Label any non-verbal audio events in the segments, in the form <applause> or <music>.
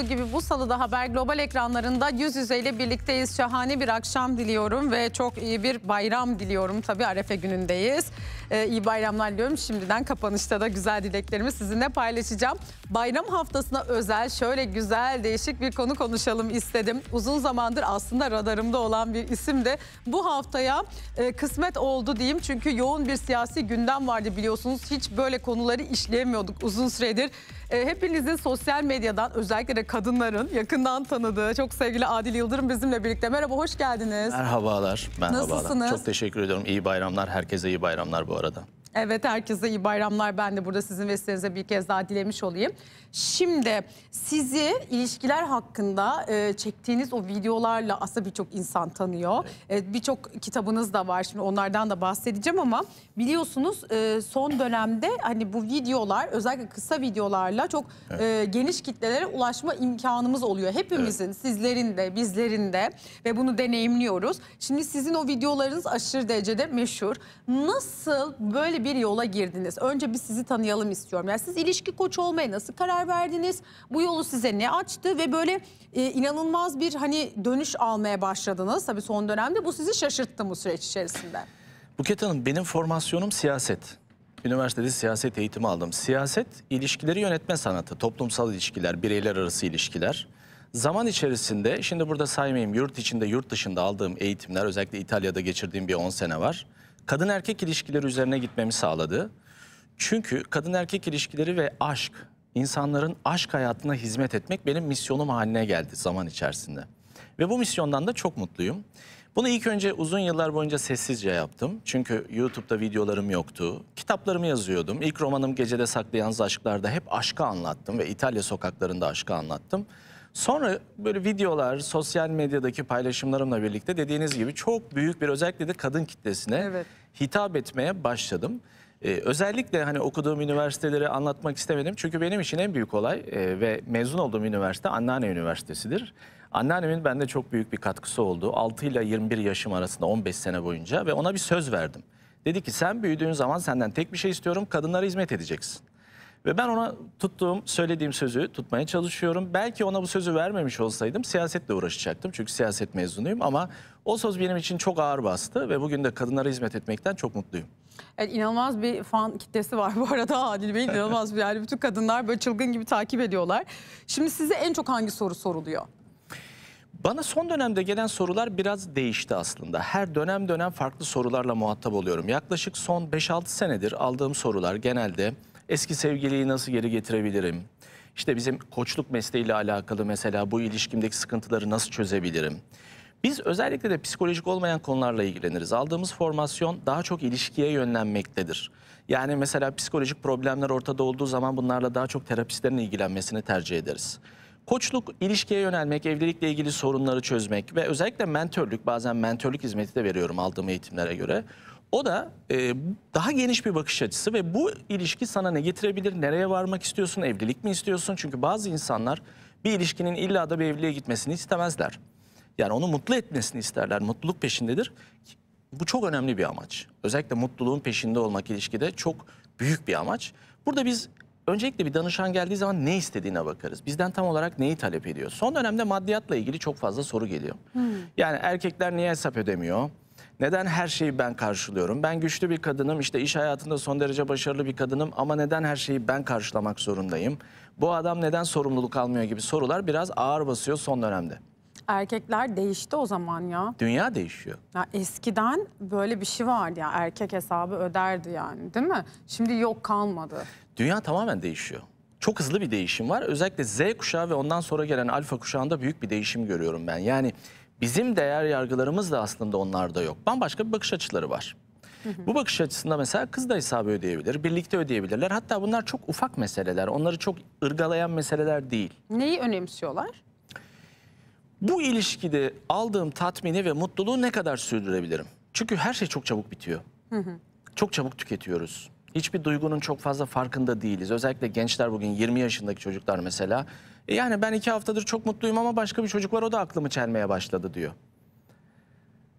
olduğu gibi bu salıda Haber Global ekranlarında yüz yüzeyle birlikteyiz. Şahane bir akşam diliyorum ve çok iyi bir bayram diliyorum. Tabii Arefe günündeyiz. Ee, iyi bayramlar diliyorum. Şimdiden kapanışta da güzel dileklerimi sizinle paylaşacağım. Bayram haftasına özel şöyle güzel değişik bir konu konuşalım istedim. Uzun zamandır aslında radarımda olan bir isim de bu haftaya e, kısmet oldu diyeyim. Çünkü yoğun bir siyasi gündem vardı biliyorsunuz. Hiç böyle konuları işleyemiyorduk uzun süredir. E, hepinizin sosyal medyadan özellikle de kadınların yakından tanıdığı çok sevgili Adil Yıldırım bizimle birlikte. Merhaba hoş geldiniz. Merhabalar. Merhabalar. Nasılsınız? Çok teşekkür ediyorum. İyi bayramlar. Herkese iyi bayramlar bu arada. Evet herkese iyi bayramlar. Ben de burada sizin ve vesilenize bir kez daha dilemiş olayım. Şimdi sizi ilişkiler hakkında e, çektiğiniz o videolarla aslında birçok insan tanıyor. Evet. E, birçok kitabınız da var şimdi onlardan da bahsedeceğim ama biliyorsunuz e, son dönemde hani bu videolar özellikle kısa videolarla çok e, evet. e, geniş kitlelere ulaşma imkanımız oluyor. Hepimizin evet. sizlerin de bizlerin de ve bunu deneyimliyoruz. Şimdi sizin o videolarınız aşırı derecede meşhur. Nasıl böyle bir yola girdiniz. Önce bir sizi tanıyalım istiyorum. Yani siz ilişki koçu olmaya nasıl karar verdiniz? Bu yolu size ne açtı ve böyle e, inanılmaz bir hani dönüş almaya başladınız. Tabii son dönemde bu sizi şaşırttı bu süreç içerisinde. Buket Hanım benim formasyonum siyaset. Üniversitede siyaset eğitimi aldım. Siyaset ilişkileri yönetme sanatı, toplumsal ilişkiler, bireyler arası ilişkiler. Zaman içerisinde, şimdi burada saymayayım yurt içinde yurt dışında aldığım eğitimler özellikle İtalya'da geçirdiğim bir 10 sene var kadın erkek ilişkileri üzerine gitmemi sağladı. Çünkü kadın erkek ilişkileri ve aşk, insanların aşk hayatına hizmet etmek benim misyonum haline geldi zaman içerisinde. Ve bu misyondan da çok mutluyum. Bunu ilk önce uzun yıllar boyunca sessizce yaptım. Çünkü YouTube'da videolarım yoktu. Kitaplarımı yazıyordum. İlk romanım Gecede Saklayan Aşklar'da hep aşkı anlattım ve İtalya sokaklarında aşkı anlattım. Sonra böyle videolar, sosyal medyadaki paylaşımlarımla birlikte dediğiniz gibi çok büyük bir özellikle de kadın kitlesine evet. hitap etmeye başladım. Ee, özellikle hani okuduğum üniversiteleri anlatmak istemedim. Çünkü benim için en büyük olay e, ve mezun olduğum üniversite Anneanne Üniversitesi'dir. Anneannemin bende çok büyük bir katkısı oldu. 6 ile 21 yaşım arasında 15 sene boyunca ve ona bir söz verdim. Dedi ki sen büyüdüğün zaman senden tek bir şey istiyorum kadınlara hizmet edeceksin. Ve ben ona tuttuğum, söylediğim sözü tutmaya çalışıyorum. Belki ona bu sözü vermemiş olsaydım siyasetle uğraşacaktım. Çünkü siyaset mezunuyum ama o söz benim için çok ağır bastı ve bugün de kadınlara hizmet etmekten çok mutluyum. Evet, inanılmaz bir fan kitlesi var bu arada Adil Bey. inanılmaz bir yani bütün kadınlar böyle çılgın gibi takip ediyorlar. Şimdi size en çok hangi soru soruluyor? Bana son dönemde gelen sorular biraz değişti aslında. Her dönem dönem farklı sorularla muhatap oluyorum. Yaklaşık son 5-6 senedir aldığım sorular genelde Eski sevgiliyi nasıl geri getirebilirim? İşte bizim koçluk mesleğiyle alakalı mesela bu ilişkimdeki sıkıntıları nasıl çözebilirim? Biz özellikle de psikolojik olmayan konularla ilgileniriz. Aldığımız formasyon daha çok ilişkiye yönlenmektedir. Yani mesela psikolojik problemler ortada olduğu zaman bunlarla daha çok terapistlerin ilgilenmesini tercih ederiz. Koçluk ilişkiye yönelmek, evlilikle ilgili sorunları çözmek ve özellikle mentörlük, bazen mentörlük hizmeti de veriyorum aldığım eğitimlere göre. O da e, daha geniş bir bakış açısı ve bu ilişki sana ne getirebilir, nereye varmak istiyorsun, evlilik mi istiyorsun? Çünkü bazı insanlar bir ilişkinin illa da bir evliliğe gitmesini istemezler. Yani onu mutlu etmesini isterler, mutluluk peşindedir. Bu çok önemli bir amaç. Özellikle mutluluğun peşinde olmak ilişkide çok büyük bir amaç. Burada biz öncelikle bir danışan geldiği zaman ne istediğine bakarız. Bizden tam olarak neyi talep ediyor? Son dönemde maddiyatla ilgili çok fazla soru geliyor. Hmm. Yani erkekler niye hesap ödemiyor? Neden her şeyi ben karşılıyorum? Ben güçlü bir kadınım, işte iş hayatında son derece başarılı bir kadınım ama neden her şeyi ben karşılamak zorundayım? Bu adam neden sorumluluk almıyor gibi sorular biraz ağır basıyor son dönemde. Erkekler değişti o zaman ya. Dünya değişiyor. Ya eskiden böyle bir şey vardı ya erkek hesabı öderdi yani değil mi? Şimdi yok kalmadı. Dünya tamamen değişiyor çok hızlı bir değişim var. Özellikle Z kuşağı ve ondan sonra gelen alfa kuşağında büyük bir değişim görüyorum ben. Yani bizim değer yargılarımız da aslında onlarda yok. Bambaşka bir bakış açıları var. Bu bakış açısında mesela kız da hesabı ödeyebilir, birlikte ödeyebilirler. Hatta bunlar çok ufak meseleler, onları çok ırgalayan meseleler değil. Neyi önemsiyorlar? Bu ilişkide aldığım tatmini ve mutluluğu ne kadar sürdürebilirim? Çünkü her şey çok çabuk bitiyor. Çok çabuk tüketiyoruz hiçbir duygunun çok fazla farkında değiliz. Özellikle gençler bugün 20 yaşındaki çocuklar mesela. E yani ben iki haftadır çok mutluyum ama başka bir çocuk var o da aklımı çelmeye başladı diyor.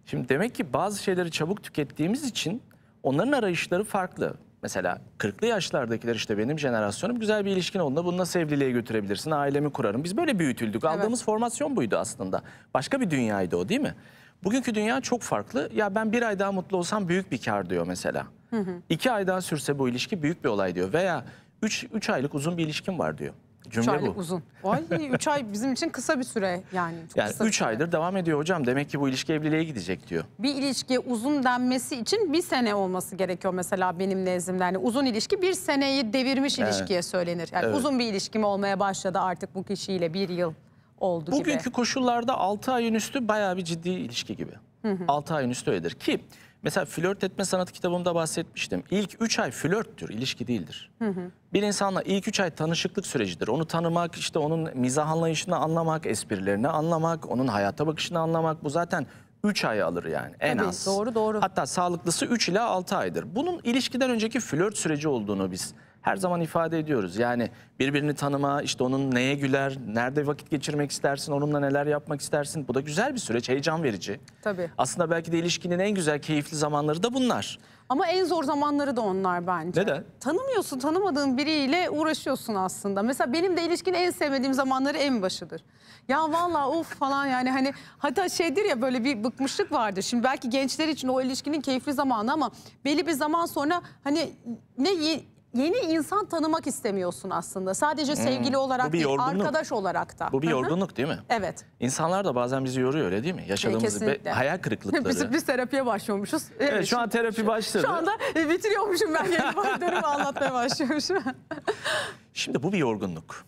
Şimdi demek ki bazı şeyleri çabuk tükettiğimiz için onların arayışları farklı. Mesela 40'lı yaşlardakiler işte benim jenerasyonum güzel bir ilişkin olduğunda bunu nasıl götürebilirsin, ailemi kurarım. Biz böyle büyütüldük. Aldığımız evet. formasyon buydu aslında. Başka bir dünyaydı o değil mi? Bugünkü dünya çok farklı. Ya ben bir ay daha mutlu olsam büyük bir kar diyor mesela. İki ay daha sürse bu ilişki büyük bir olay diyor. Veya üç, üç aylık uzun bir ilişkim var diyor. Cümle üç aylık bu. uzun. Ay üç ay bizim için kısa bir süre yani. Çok yani 3 aydır devam ediyor hocam. Demek ki bu ilişki evliliğe gidecek diyor. Bir ilişki uzun denmesi için bir sene olması gerekiyor mesela benim nezdimde. Yani uzun ilişki bir seneyi devirmiş evet. ilişkiye söylenir. Yani evet. uzun bir ilişkim olmaya başladı artık bu kişiyle bir yıl oldu Bugünkü gibi. Bugünkü koşullarda altı ayın üstü bayağı bir ciddi ilişki gibi. altı ayın üstü öyledir ki Mesela flört etme sanatı kitabımda bahsetmiştim. İlk üç ay flörttür, ilişki değildir. Hı hı. Bir insanla ilk üç ay tanışıklık sürecidir. Onu tanımak, işte onun mizah anlayışını anlamak, esprilerini anlamak, onun hayata bakışını anlamak. Bu zaten üç ay alır yani en Tabii, az. Doğru doğru. Hatta sağlıklısı üç ila altı aydır. Bunun ilişkiden önceki flört süreci olduğunu biz her zaman ifade ediyoruz. Yani birbirini tanıma, işte onun neye güler, nerede vakit geçirmek istersin, onunla neler yapmak istersin. Bu da güzel bir süreç, heyecan verici. Tabii. Aslında belki de ilişkinin en güzel, keyifli zamanları da bunlar. Ama en zor zamanları da onlar bence. Neden? Tanımıyorsun, tanımadığın biriyle uğraşıyorsun aslında. Mesela benim de ilişkinin en sevmediğim zamanları en başıdır. Ya vallahi of falan yani hani hatta şeydir ya böyle bir bıkmışlık vardır. Şimdi belki gençler için o ilişkinin keyifli zamanı ama belli bir zaman sonra hani ne yeni insan tanımak istemiyorsun aslında. Sadece hmm. sevgili olarak bir değil, arkadaş olarak da. Bu bir yorgunluk değil mi? Evet. İnsanlar da bazen bizi yoruyor öyle değil mi? Yaşadığımız be- hayal kırıklıkları. <laughs> biz terapiye başlıyormuşuz. Evet şu an terapi başladı. Şu anda e, bitiriyormuşum ben yeni dönemi anlatmaya başlıyormuşum. Şimdi bu bir yorgunluk.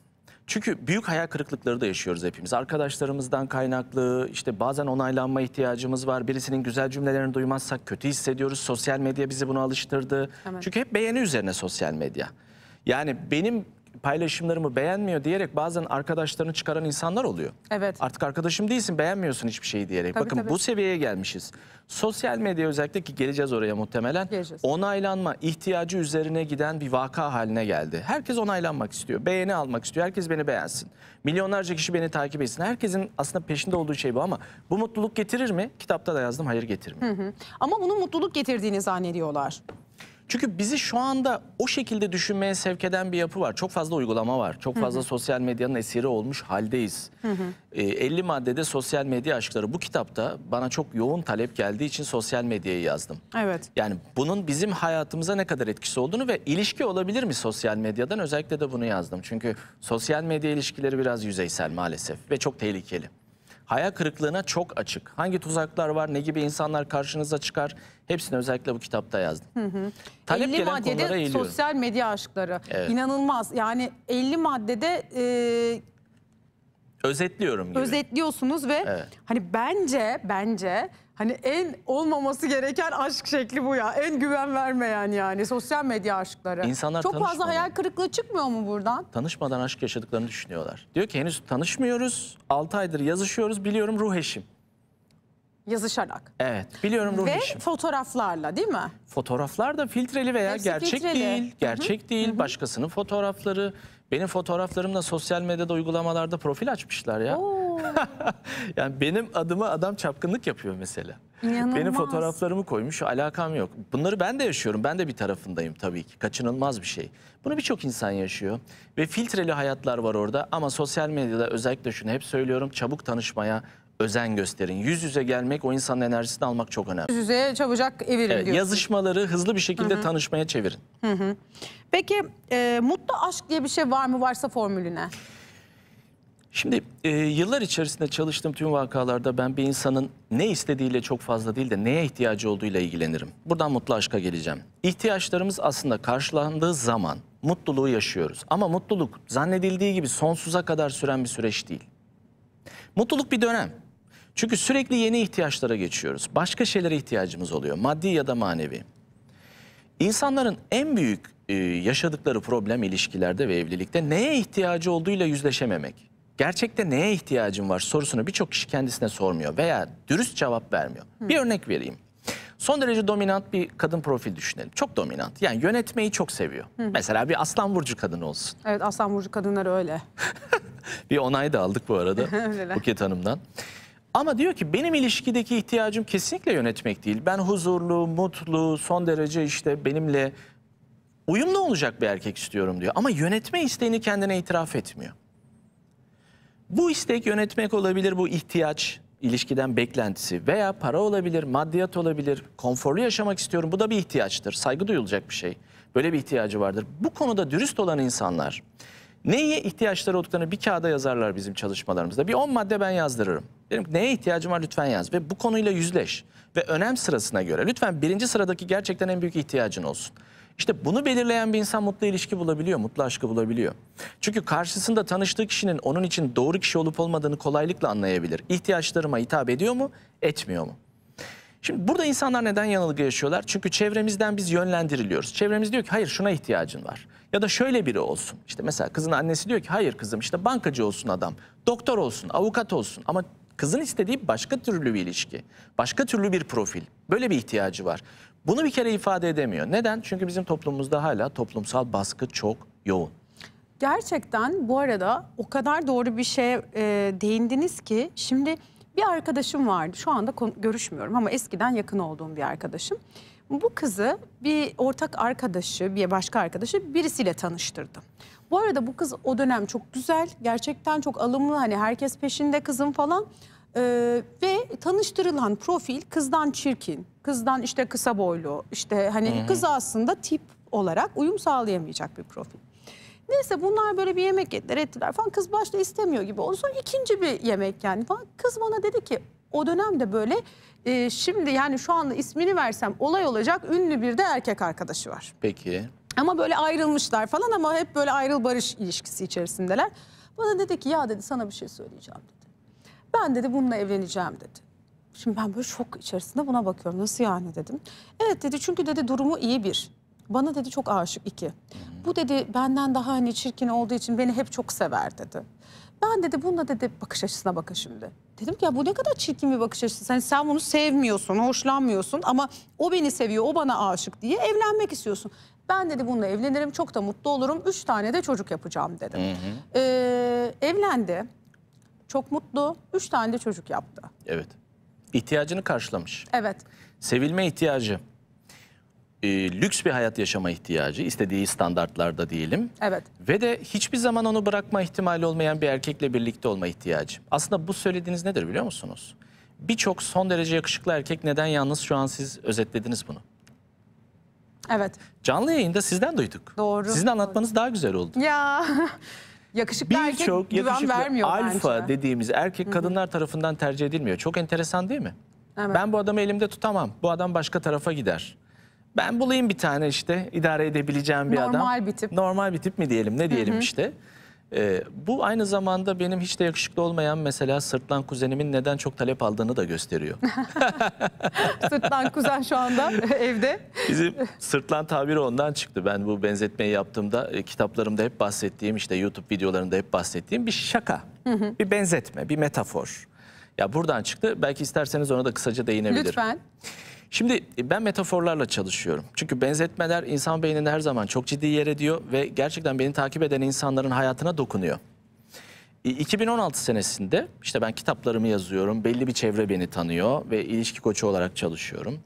Çünkü büyük hayal kırıklıkları da yaşıyoruz hepimiz. Arkadaşlarımızdan kaynaklı, işte bazen onaylanma ihtiyacımız var. Birisinin güzel cümlelerini duymazsak kötü hissediyoruz. Sosyal medya bizi buna alıştırdı. Evet. Çünkü hep beğeni üzerine sosyal medya. Yani benim paylaşımlarımı beğenmiyor diyerek bazen arkadaşlarını çıkaran insanlar oluyor. Evet. Artık arkadaşım değilsin beğenmiyorsun hiçbir şeyi diyerek. Tabii, Bakın tabii. bu seviyeye gelmişiz. Sosyal medya özellikle ki geleceğiz oraya muhtemelen. Geleceğiz. Onaylanma ihtiyacı üzerine giden bir vaka haline geldi. Herkes onaylanmak istiyor. Beğeni almak istiyor. Herkes beni beğensin. Milyonlarca kişi beni takip etsin. Herkesin aslında peşinde olduğu şey bu ama bu mutluluk getirir mi? Kitapta da yazdım hayır getirmiyor. Hı hı. Ama bunu mutluluk getirdiğini zannediyorlar. Çünkü bizi şu anda o şekilde düşünmeye sevk eden bir yapı var. Çok fazla uygulama var. Çok fazla Hı -hı. sosyal medyanın esiri olmuş haldeyiz. Hı -hı. E, ee, 50 maddede sosyal medya aşkları. Bu kitapta bana çok yoğun talep geldiği için sosyal medyayı yazdım. Evet. Yani bunun bizim hayatımıza ne kadar etkisi olduğunu ve ilişki olabilir mi sosyal medyadan özellikle de bunu yazdım. Çünkü sosyal medya ilişkileri biraz yüzeysel maalesef ve çok tehlikeli hayal kırıklığına çok açık. Hangi tuzaklar var, ne gibi insanlar karşınıza çıkar hepsini özellikle bu kitapta yazdım. Hı hı. Talep 50 gelen maddede sosyal medya aşkları evet. inanılmaz. Yani 50 maddede e, özetliyorum gibi. özetliyorsunuz ve Evet. hani bence bence Hani en olmaması gereken aşk şekli bu ya. En güven vermeyen yani sosyal medya aşkları. İnsanlar Çok fazla hayal kırıklığı çıkmıyor mu buradan? Tanışmadan aşk yaşadıklarını düşünüyorlar. Diyor ki henüz tanışmıyoruz. 6 aydır yazışıyoruz. Biliyorum ruh eşim. Yazışarak. Evet. Biliyorum ruh Ve eşim. fotoğraflarla değil mi? Fotoğraflar da filtreli veya Hepsi gerçek filtreli. değil. Gerçek değil. Başkasının fotoğrafları. Benim fotoğraflarımla sosyal medyada uygulamalarda profil açmışlar ya. <laughs> yani benim adıma adam çapkınlık yapıyor mesela. İnanılmaz. Benim fotoğraflarımı koymuş, alakam yok. Bunları ben de yaşıyorum, ben de bir tarafındayım tabii ki. Kaçınılmaz bir şey. Bunu birçok insan yaşıyor. Ve filtreli hayatlar var orada ama sosyal medyada özellikle şunu hep söylüyorum. Çabuk tanışmaya, özen gösterin. Yüz yüze gelmek o insanın enerjisini almak çok önemli. Yüz yüze çabucak evirin evet, diyorsun. Yazışmaları hızlı bir şekilde Hı -hı. tanışmaya çevirin. Hı -hı. Peki e, mutlu aşk diye bir şey var mı varsa formülüne? Şimdi e, yıllar içerisinde çalıştığım tüm vakalarda ben bir insanın ne istediğiyle çok fazla değil de neye ihtiyacı olduğuyla ilgilenirim. Buradan mutlu aşka geleceğim. İhtiyaçlarımız aslında karşılandığı zaman mutluluğu yaşıyoruz. Ama mutluluk zannedildiği gibi sonsuza kadar süren bir süreç değil. Mutluluk bir dönem. Çünkü sürekli yeni ihtiyaçlara geçiyoruz. Başka şeylere ihtiyacımız oluyor. Maddi ya da manevi. İnsanların en büyük e, yaşadıkları problem ilişkilerde ve evlilikte neye ihtiyacı olduğuyla yüzleşememek. Gerçekte neye ihtiyacım var sorusunu birçok kişi kendisine sormuyor veya dürüst cevap vermiyor. Hmm. Bir örnek vereyim. Son derece dominant bir kadın profil düşünelim. Çok dominant. Yani yönetmeyi çok seviyor. Hı. Mesela bir aslan burcu kadın olsun. Evet aslan burcu kadınlar öyle. <laughs> bir onay da aldık bu arada <laughs> Buket Hanım'dan. Ama diyor ki benim ilişkideki ihtiyacım kesinlikle yönetmek değil. Ben huzurlu, mutlu, son derece işte benimle uyumlu olacak bir erkek istiyorum diyor. Ama yönetme isteğini kendine itiraf etmiyor. Bu istek yönetmek olabilir, bu ihtiyaç ilişkiden beklentisi veya para olabilir, maddiyat olabilir, konforlu yaşamak istiyorum. Bu da bir ihtiyaçtır, saygı duyulacak bir şey. Böyle bir ihtiyacı vardır. Bu konuda dürüst olan insanlar Neye ihtiyaçları olduklarını bir kağıda yazarlar bizim çalışmalarımızda. Bir 10 madde ben yazdırırım. Derim neye ihtiyacım var lütfen yaz ve bu konuyla yüzleş. Ve önem sırasına göre lütfen birinci sıradaki gerçekten en büyük ihtiyacın olsun. İşte bunu belirleyen bir insan mutlu ilişki bulabiliyor, mutlu aşkı bulabiliyor. Çünkü karşısında tanıştığı kişinin onun için doğru kişi olup olmadığını kolaylıkla anlayabilir. İhtiyaçlarıma hitap ediyor mu, etmiyor mu? Şimdi burada insanlar neden yanılgı yaşıyorlar? Çünkü çevremizden biz yönlendiriliyoruz. Çevremiz diyor ki hayır şuna ihtiyacın var. Ya da şöyle biri olsun. İşte mesela kızın annesi diyor ki hayır kızım işte bankacı olsun adam. Doktor olsun, avukat olsun ama kızın istediği başka türlü bir ilişki. Başka türlü bir profil. Böyle bir ihtiyacı var. Bunu bir kere ifade edemiyor. Neden? Çünkü bizim toplumumuzda hala toplumsal baskı çok yoğun. Gerçekten bu arada o kadar doğru bir şeye e, değindiniz ki şimdi bir arkadaşım vardı. Şu anda görüşmüyorum ama eskiden yakın olduğum bir arkadaşım. Bu kızı bir ortak arkadaşı, bir başka arkadaşı birisiyle tanıştırdı. Bu arada bu kız o dönem çok güzel, gerçekten çok alımlı hani herkes peşinde kızım falan. Ee, ve tanıştırılan profil kızdan çirkin, kızdan işte kısa boylu, işte hani Hı -hı. kız aslında tip olarak uyum sağlayamayacak bir profil. Neyse bunlar böyle bir yemek yediler ettiler falan. Kız başta istemiyor gibi oldu. Sonra ikinci bir yemek yani falan. Kız bana dedi ki o dönemde böyle e, şimdi yani şu anda ismini versem olay olacak ünlü bir de erkek arkadaşı var. Peki. Ama böyle ayrılmışlar falan ama hep böyle ayrıl barış ilişkisi içerisindeler. Bana dedi ki ya dedi sana bir şey söyleyeceğim dedi. Ben dedi bununla evleneceğim dedi. Şimdi ben böyle şok içerisinde buna bakıyorum. Nasıl yani dedim. Evet dedi çünkü dedi durumu iyi bir. Bana dedi çok aşık iki. Bu dedi benden daha hani çirkin olduğu için beni hep çok sever dedi. Ben dedi bununla dedi bakış açısına bakın şimdi. Dedim ki ya bu ne kadar çirkin bir bakış açısı. Sen, sen bunu sevmiyorsun, hoşlanmıyorsun ama o beni seviyor, o bana aşık diye evlenmek istiyorsun. Ben dedi bununla evlenirim, çok da mutlu olurum. Üç tane de çocuk yapacağım dedim. Hı hı. Ee, evlendi. Çok mutlu. Üç tane de çocuk yaptı. Evet. ihtiyacını karşılamış. Evet. Sevilme ihtiyacı e, lüks bir hayat yaşama ihtiyacı, istediği standartlarda diyelim. Evet. Ve de hiçbir zaman onu bırakma ihtimali olmayan bir erkekle birlikte olma ihtiyacı. Aslında bu söylediğiniz nedir biliyor musunuz? Birçok son derece yakışıklı erkek neden yalnız şu an siz özetlediniz bunu. Evet. Canlı yayında sizden duyduk. Doğru. Sizin anlatmanız Doğru. daha güzel oldu. Ya. <laughs> Yakışıklı bir erkek çok güven yakışıklı, vermiyor alfa bence. dediğimiz erkek Hı -hı. kadınlar tarafından tercih edilmiyor. Çok enteresan değil mi? Evet. Ben bu adamı elimde tutamam. Bu adam başka tarafa gider. Ben bulayım bir tane işte idare edebileceğim bir Normal adam. Normal bir tip. Normal bir tip mi diyelim ne diyelim Hı -hı. işte. Ee, bu aynı zamanda benim hiç de yakışıklı olmayan mesela sırtlan kuzenimin neden çok talep aldığını da gösteriyor. <laughs> sırtlan kuzen şu anda <laughs> evde. Bizim sırtlan tabiri ondan çıktı. Ben bu benzetmeyi yaptığımda e, kitaplarımda hep bahsettiğim işte YouTube videolarında hep bahsettiğim bir şaka, bir benzetme, bir metafor. Ya buradan çıktı. Belki isterseniz ona da kısaca değinebilirim. Lütfen. Şimdi e, ben metaforlarla çalışıyorum. Çünkü benzetmeler insan beyninde her zaman çok ciddi yer ediyor ve gerçekten beni takip eden insanların hayatına dokunuyor. 2016 e, senesinde işte ben kitaplarımı yazıyorum, belli bir çevre beni tanıyor ve ilişki koçu olarak çalışıyorum.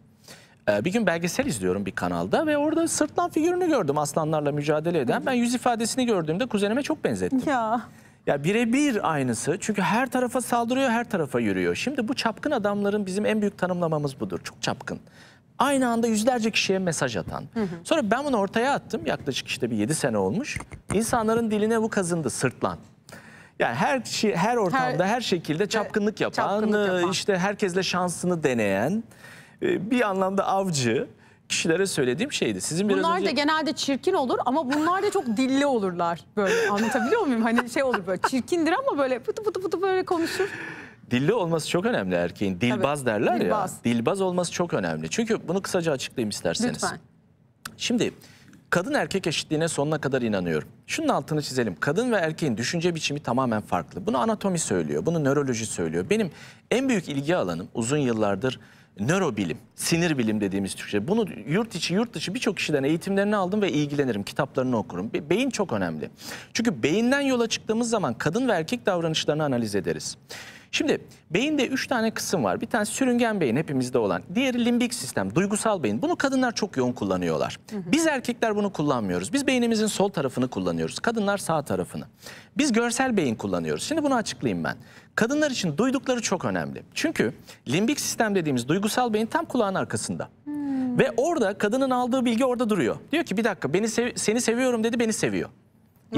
E, bir gün belgesel izliyorum bir kanalda ve orada sırtlan figürünü gördüm aslanlarla mücadele eden. Ben yüz ifadesini gördüğümde kuzenime çok benzettim. Ya. Ya birebir aynısı. Çünkü her tarafa saldırıyor, her tarafa yürüyor. Şimdi bu çapkın adamların bizim en büyük tanımlamamız budur. Çok çapkın. Aynı anda yüzlerce kişiye mesaj atan. Hı hı. Sonra ben bunu ortaya attım. Yaklaşık işte bir 7 sene olmuş. İnsanların diline bu kazındı. Sırtlan. Yani her şey, her ortamda, her, her şekilde çapkınlık yapan, çapkınlık yapan, işte herkesle şansını deneyen, e, bir anlamda avcı kişilere söylediğim şeydi. Sizin biraz bunlar önce... da genelde çirkin olur ama bunlar da çok dilli olurlar. Böyle anlatabiliyor muyum? Hani şey olur böyle çirkindir ama böyle pıtı pıtı pıtı böyle konuşur. Dilli olması çok önemli erkeğin. Dilbaz Tabii, derler dilbaz. ya. Dilbaz olması çok önemli. Çünkü bunu kısaca açıklayayım isterseniz. Lütfen. Şimdi kadın erkek eşitliğine sonuna kadar inanıyorum. Şunun altını çizelim. Kadın ve erkeğin düşünce biçimi tamamen farklı. Bunu anatomi söylüyor, bunu nöroloji söylüyor. Benim en büyük ilgi alanım uzun yıllardır nörobilim, sinir bilim dediğimiz Türkçe. Bunu yurt içi yurt dışı birçok kişiden eğitimlerini aldım ve ilgilenirim, kitaplarını okurum. Be beyin çok önemli. Çünkü beyinden yola çıktığımız zaman kadın ve erkek davranışlarını analiz ederiz. Şimdi beyinde üç tane kısım var. Bir tane sürüngen beyin hepimizde olan. Diğeri limbik sistem, duygusal beyin. Bunu kadınlar çok yoğun kullanıyorlar. Hı hı. Biz erkekler bunu kullanmıyoruz. Biz beynimizin sol tarafını kullanıyoruz. Kadınlar sağ tarafını. Biz görsel beyin kullanıyoruz. Şimdi bunu açıklayayım ben kadınlar için duydukları çok önemli. Çünkü limbik sistem dediğimiz duygusal beyin tam kulağın arkasında. Hmm. Ve orada kadının aldığı bilgi orada duruyor. Diyor ki bir dakika beni sev seni seviyorum dedi beni seviyor.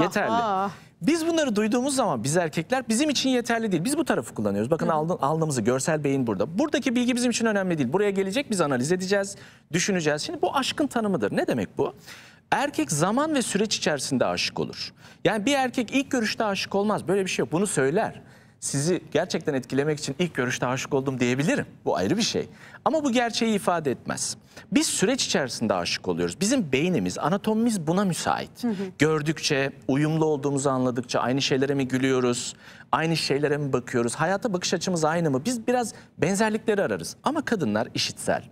Yeterli. Aha. Biz bunları duyduğumuz zaman biz erkekler bizim için yeterli değil. Biz bu tarafı kullanıyoruz. Bakın alnı, alnımızı görsel beyin burada. Buradaki bilgi bizim için önemli değil. Buraya gelecek biz analiz edeceğiz, düşüneceğiz. Şimdi bu aşkın tanımıdır. Ne demek bu? Erkek zaman ve süreç içerisinde aşık olur. Yani bir erkek ilk görüşte aşık olmaz. Böyle bir şey yok. Bunu söyler sizi gerçekten etkilemek için ilk görüşte aşık oldum diyebilirim. Bu ayrı bir şey. Ama bu gerçeği ifade etmez. Biz süreç içerisinde aşık oluyoruz. Bizim beynimiz, anatomimiz buna müsait. Hı hı. Gördükçe, uyumlu olduğumuzu anladıkça aynı şeylere mi gülüyoruz? Aynı şeylere mi bakıyoruz? Hayata bakış açımız aynı mı? Biz biraz benzerlikleri ararız. Ama kadınlar işitsel.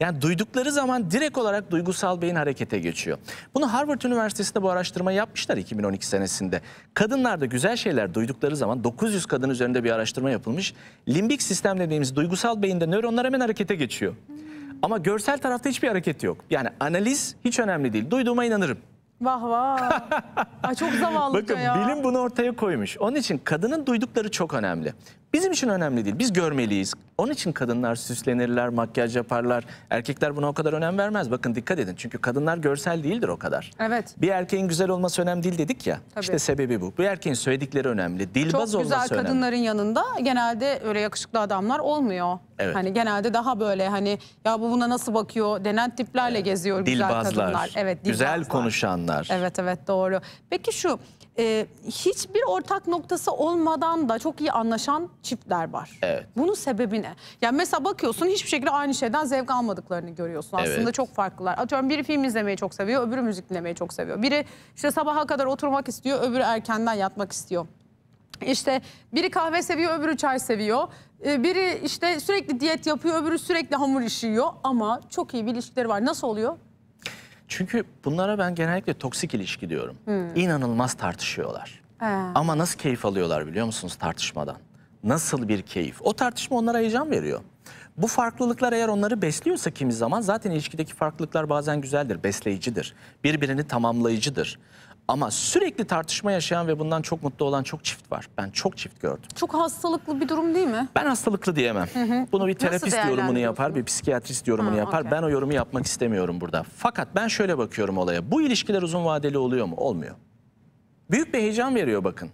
Yani duydukları zaman direkt olarak duygusal beyin harekete geçiyor. Bunu Harvard Üniversitesi'nde bu araştırma yapmışlar 2012 senesinde. Kadınlarda güzel şeyler duydukları zaman 900 kadın üzerinde bir araştırma yapılmış. Limbik sistem dediğimiz duygusal beyinde nöronlar hemen harekete geçiyor. Ama görsel tarafta hiçbir hareket yok. Yani analiz hiç önemli değil. Duyduğuma inanırım. Vah vah. <laughs> Ay çok zavallıca Bakın, ya. Bakın bilim bunu ortaya koymuş. Onun için kadının duydukları çok önemli. Bizim için önemli değil. Biz görmeliyiz. Onun için kadınlar süslenirler, makyaj yaparlar. Erkekler buna o kadar önem vermez. Bakın dikkat edin. Çünkü kadınlar görsel değildir o kadar. Evet. Bir erkeğin güzel olması önemli değil dedik ya. Tabii. İşte sebebi bu. Bu erkeğin söyledikleri önemli. Dilbaz Çok olması önemli. Çok güzel kadınların yanında genelde öyle yakışıklı adamlar olmuyor. Evet. Hani genelde daha böyle hani ya bu buna nasıl bakıyor denen tiplerle evet. geziyor güzel Dilbazlar, kadınlar. Evet, dilbazlar. Güzel konuşanlar. Evet evet doğru. Peki şu e, hiçbir ortak noktası olmadan da çok iyi anlaşan çiftler var. Evet. Bunun sebebi ne? Yani mesela bakıyorsun hiçbir şekilde aynı şeyden zevk almadıklarını görüyorsun. Aslında evet. çok farklılar. Atıyorum biri film izlemeyi çok seviyor, öbürü müzik dinlemeyi çok seviyor. Biri işte sabaha kadar oturmak istiyor, öbürü erkenden yatmak istiyor. İşte biri kahve seviyor, öbürü çay seviyor. Ee, biri işte sürekli diyet yapıyor, öbürü sürekli hamur işiyor ama çok iyi bir ilişkileri var. Nasıl oluyor? Çünkü bunlara ben genellikle toksik ilişki diyorum. Hmm. İnanılmaz tartışıyorlar. Ee. Ama nasıl keyif alıyorlar biliyor musunuz tartışmadan? Nasıl bir keyif? O tartışma onlara heyecan veriyor. Bu farklılıklar eğer onları besliyorsa kimi zaman zaten ilişkideki farklılıklar bazen güzeldir, besleyicidir. Birbirini tamamlayıcıdır. Ama sürekli tartışma yaşayan ve bundan çok mutlu olan çok çift var. Ben çok çift gördüm. Çok hastalıklı bir durum değil mi? Ben hastalıklı diyemem. Hı hı. Bunu bir terapist yorumunu yapar, bir psikiyatrist yorumunu hı, yapar. Okay. Ben o yorumu yapmak istemiyorum burada. Fakat ben şöyle bakıyorum olaya. Bu ilişkiler uzun vadeli oluyor mu? Olmuyor. Büyük bir heyecan veriyor bakın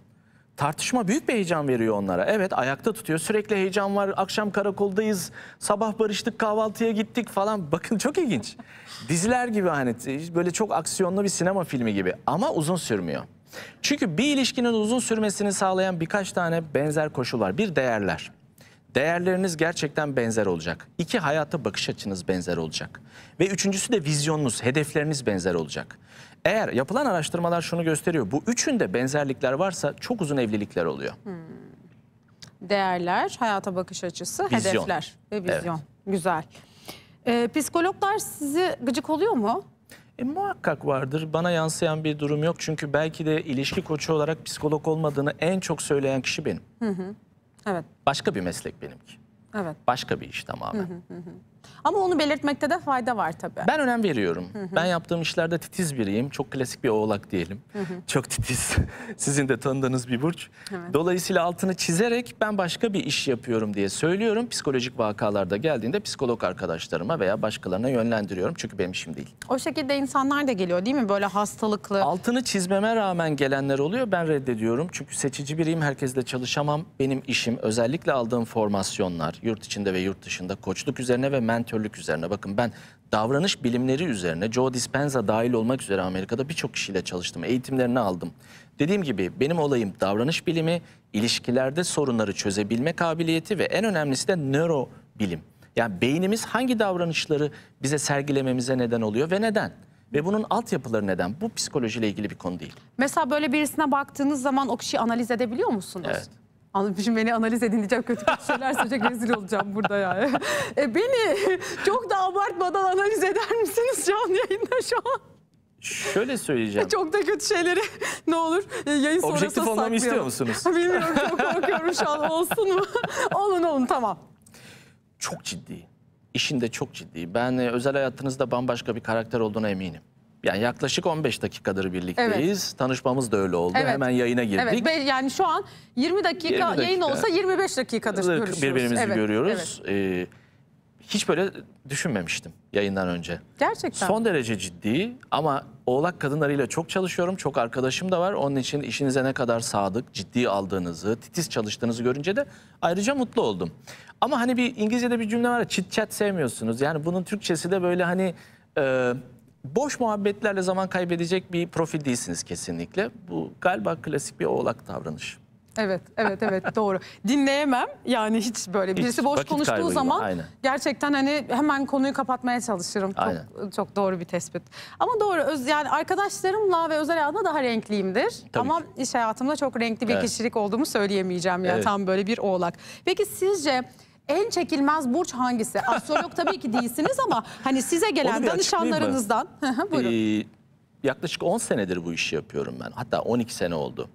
tartışma büyük bir heyecan veriyor onlara. Evet ayakta tutuyor sürekli heyecan var akşam karakoldayız sabah barıştık kahvaltıya gittik falan <laughs> bakın çok ilginç. Diziler gibi hani böyle çok aksiyonlu bir sinema filmi gibi ama uzun sürmüyor. Çünkü bir ilişkinin uzun sürmesini sağlayan birkaç tane benzer koşul var. Bir değerler. Değerleriniz gerçekten benzer olacak. İki hayata bakış açınız benzer olacak. Ve üçüncüsü de vizyonunuz, hedefleriniz benzer olacak. Eğer yapılan araştırmalar şunu gösteriyor. Bu üçünde benzerlikler varsa çok uzun evlilikler oluyor. Hmm. Değerler, hayata bakış açısı, vizyon. hedefler ve vizyon. Evet. Güzel. Ee, psikologlar sizi gıcık oluyor mu? E, muhakkak vardır. Bana yansıyan bir durum yok. Çünkü belki de ilişki koçu olarak psikolog olmadığını en çok söyleyen kişi benim. Hı hı. Evet. Başka bir meslek benimki. Evet. Başka bir iş tamamen. Hı hı hı. Ama onu belirtmekte de fayda var tabii. Ben önem veriyorum. Hı hı. Ben yaptığım işlerde titiz biriyim. Çok klasik bir oğlak diyelim. Hı hı. Çok titiz. <laughs> Sizin de tanıdığınız bir burç. Evet. Dolayısıyla altını çizerek ben başka bir iş yapıyorum diye söylüyorum. Psikolojik vakalarda geldiğinde psikolog arkadaşlarıma veya başkalarına yönlendiriyorum. Çünkü benim işim değil. O şekilde insanlar da geliyor değil mi? Böyle hastalıklı. Altını çizmeme rağmen gelenler oluyor. Ben reddediyorum. Çünkü seçici biriyim. Herkesle çalışamam. Benim işim özellikle aldığım formasyonlar yurt içinde ve yurt dışında koçluk üzerine ve mentörlük üzerine. Bakın ben davranış bilimleri üzerine Joe Dispenza dahil olmak üzere Amerika'da birçok kişiyle çalıştım. Eğitimlerini aldım. Dediğim gibi benim olayım davranış bilimi, ilişkilerde sorunları çözebilme kabiliyeti ve en önemlisi de nöro bilim. Yani beynimiz hangi davranışları bize sergilememize neden oluyor ve neden? Ve bunun altyapıları neden? Bu psikolojiyle ilgili bir konu değil. Mesela böyle birisine baktığınız zaman o kişiyi analiz edebiliyor musunuz? Evet. Şimdi beni analiz edin diyeceğim kötü kötü şeyler söyleyecek rezil olacağım burada yani. <laughs> E beni <laughs> çok da abartmadan analiz eder misiniz canlı yayında şu an? Şöyle söyleyeceğim. <laughs> Çok da kötü şeyleri ne olur e, yayın sonrası Objektif olmamı istiyor musunuz? Bilmiyorum çok korkuyorum şu an olsun mu? olun olun tamam. Çok ciddi. İşinde çok ciddi. Ben e, özel hayatınızda bambaşka bir karakter olduğuna eminim. Yani yaklaşık 15 dakikadır birlikteyiz. Evet. Tanışmamız da öyle oldu. Evet. Hemen yayına girdik. Evet. Yani şu an 20 dakika, 20 dakika. yayın olsa 25 dakikadır Zırk, görüşüyoruz. Birbirimizi evet. görüyoruz. Evet. Ee, hiç böyle düşünmemiştim yayından önce. Gerçekten. Son derece ciddi ama oğlak kadınlarıyla çok çalışıyorum. Çok arkadaşım da var. Onun için işinize ne kadar sadık, ciddi aldığınızı, titiz çalıştığınızı görünce de ayrıca mutlu oldum. Ama hani bir İngilizce'de bir cümle var ya chit chat sevmiyorsunuz. Yani bunun Türkçesi de böyle hani... E, boş muhabbetlerle zaman kaybedecek bir profil değilsiniz kesinlikle. Bu galiba klasik bir oğlak davranış. Evet, evet, evet <laughs> doğru. Dinleyemem yani hiç böyle birisi hiç boş konuştuğu zaman aynen. gerçekten hani hemen konuyu kapatmaya çalışırım. Aynen. Çok, çok doğru bir tespit. Ama doğru öz, yani arkadaşlarımla ve özel hayatımda daha renkliyimdir. Tabii Ama ki. iş hayatımda çok renkli bir evet. kişilik olduğumu söyleyemeyeceğim ya evet. tam böyle bir oğlak. Peki sizce en çekilmez burç hangisi? Astrolog <laughs> tabii ki değilsiniz ama hani size gelen danışanlarınızdan. <laughs> Buyurun. Ee, yaklaşık 10 senedir bu işi yapıyorum ben. Hatta 12 sene oldu.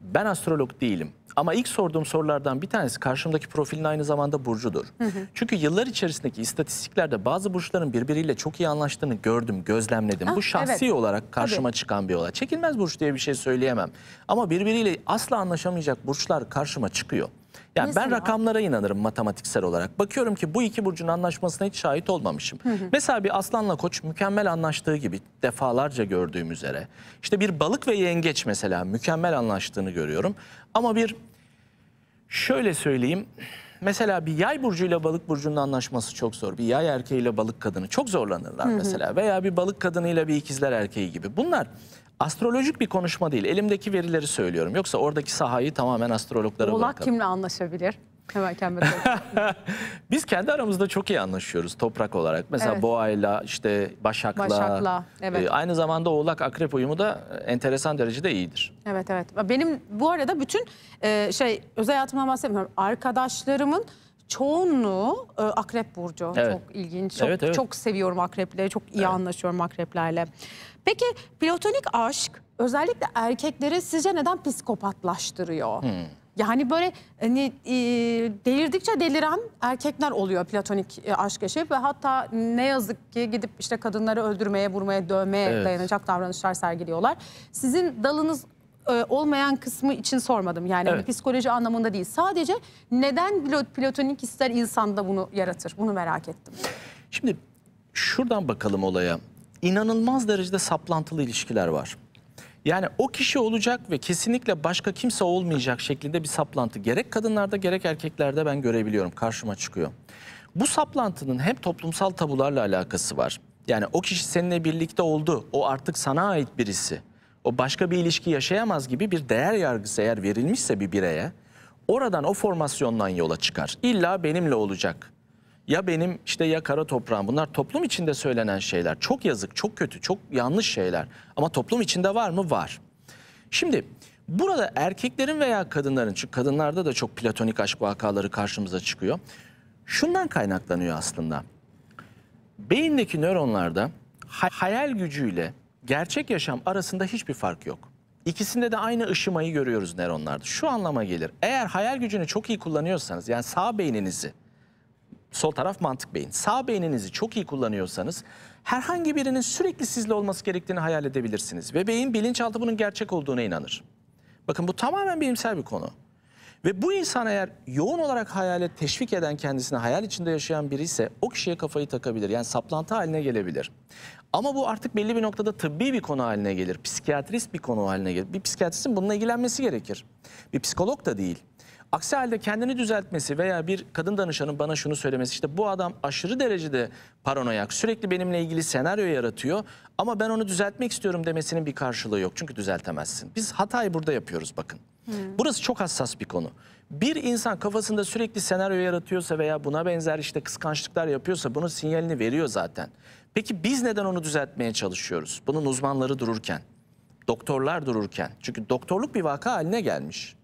Ben astrolog değilim. Ama ilk sorduğum sorulardan bir tanesi karşımdaki profilin aynı zamanda burcudur. Hı hı. Çünkü yıllar içerisindeki istatistiklerde bazı burçların birbiriyle çok iyi anlaştığını gördüm, gözlemledim. Ah, Bu şahsi evet. olarak karşıma Tabii. çıkan bir olay. Çekilmez burç diye bir şey söyleyemem. Ama birbiriyle asla anlaşamayacak burçlar karşıma çıkıyor. Yani Mesela? ben rakamlara inanırım matematiksel olarak. Bakıyorum ki bu iki burcun anlaşmasına hiç şahit olmamışım. Mesela bir aslanla koç mükemmel anlaştığı gibi defalarca gördüğüm üzere. İşte bir balık ve yengeç mesela mükemmel anlaştığını görüyorum. Ama bir şöyle söyleyeyim. Mesela bir yay burcuyla balık burcunun anlaşması çok zor. Bir yay erkeğiyle balık kadını çok zorlanırlar mesela. Veya bir balık kadınıyla bir ikizler erkeği gibi. Bunlar Astrolojik bir konuşma değil. Elimdeki verileri söylüyorum. Yoksa oradaki sahayı tamamen astrologlara Oğlak bırakalım. Oğlak kimle anlaşabilir? Hemen kendime <laughs> Biz kendi aramızda çok iyi anlaşıyoruz toprak olarak. Mesela evet. boğayla, işte başakla. Başakla, evet. E, aynı zamanda oğlak akrep uyumu da enteresan derecede iyidir. Evet, evet. Benim bu arada bütün e, şey özel hayatımdan bahsetmiyorum. Arkadaşlarımın çoğunluğu e, akrep burcu. Evet. Çok ilginç. Çok, evet, evet. çok seviyorum akrepleri. Çok iyi evet. anlaşıyorum akreplerle. Peki platonik aşk özellikle erkekleri sizce neden psikopatlaştırıyor? Hmm. Yani böyle hani, e, delirdikçe deliren erkekler oluyor platonik e, aşk yaşayıp ve hatta ne yazık ki gidip işte kadınları öldürmeye, vurmaya, dövmeye evet. dayanacak davranışlar sergiliyorlar. Sizin dalınız e, olmayan kısmı için sormadım. Yani hani evet. psikoloji anlamında değil. Sadece neden platonik hisler insanda bunu yaratır? Bunu merak ettim. Şimdi şuradan bakalım olaya inanılmaz derecede saplantılı ilişkiler var. Yani o kişi olacak ve kesinlikle başka kimse olmayacak şeklinde bir saplantı gerek kadınlarda gerek erkeklerde ben görebiliyorum karşıma çıkıyor. Bu saplantının hem toplumsal tabularla alakası var. Yani o kişi seninle birlikte oldu. O artık sana ait birisi. O başka bir ilişki yaşayamaz gibi bir değer yargısı eğer verilmişse bir bireye oradan o formasyondan yola çıkar. İlla benimle olacak ya benim işte ya kara toprağım bunlar toplum içinde söylenen şeyler. Çok yazık, çok kötü, çok yanlış şeyler. Ama toplum içinde var mı? Var. Şimdi burada erkeklerin veya kadınların, çünkü kadınlarda da çok platonik aşk vakaları karşımıza çıkıyor. Şundan kaynaklanıyor aslında. Beyindeki nöronlarda hayal gücüyle gerçek yaşam arasında hiçbir fark yok. İkisinde de aynı ışımayı görüyoruz nöronlarda. Şu anlama gelir. Eğer hayal gücünü çok iyi kullanıyorsanız yani sağ beyninizi Sol taraf mantık beyin. Sağ beyninizi çok iyi kullanıyorsanız herhangi birinin sürekli sizle olması gerektiğini hayal edebilirsiniz. Ve beyin bilinçaltı bunun gerçek olduğuna inanır. Bakın bu tamamen bilimsel bir konu. Ve bu insan eğer yoğun olarak hayale teşvik eden kendisini hayal içinde yaşayan biri ise o kişiye kafayı takabilir. Yani saplantı haline gelebilir. Ama bu artık belli bir noktada tıbbi bir konu haline gelir. Psikiyatrist bir konu haline gelir. Bir psikiyatristin bununla ilgilenmesi gerekir. Bir psikolog da değil. Aksi halde kendini düzeltmesi veya bir kadın danışanın bana şunu söylemesi işte bu adam aşırı derecede paranoyak sürekli benimle ilgili senaryo yaratıyor ama ben onu düzeltmek istiyorum demesinin bir karşılığı yok çünkü düzeltemezsin. Biz hatayı burada yapıyoruz bakın. Hmm. Burası çok hassas bir konu. Bir insan kafasında sürekli senaryo yaratıyorsa veya buna benzer işte kıskançlıklar yapıyorsa bunun sinyalini veriyor zaten. Peki biz neden onu düzeltmeye çalışıyoruz? Bunun uzmanları dururken, doktorlar dururken. Çünkü doktorluk bir vaka haline gelmiş.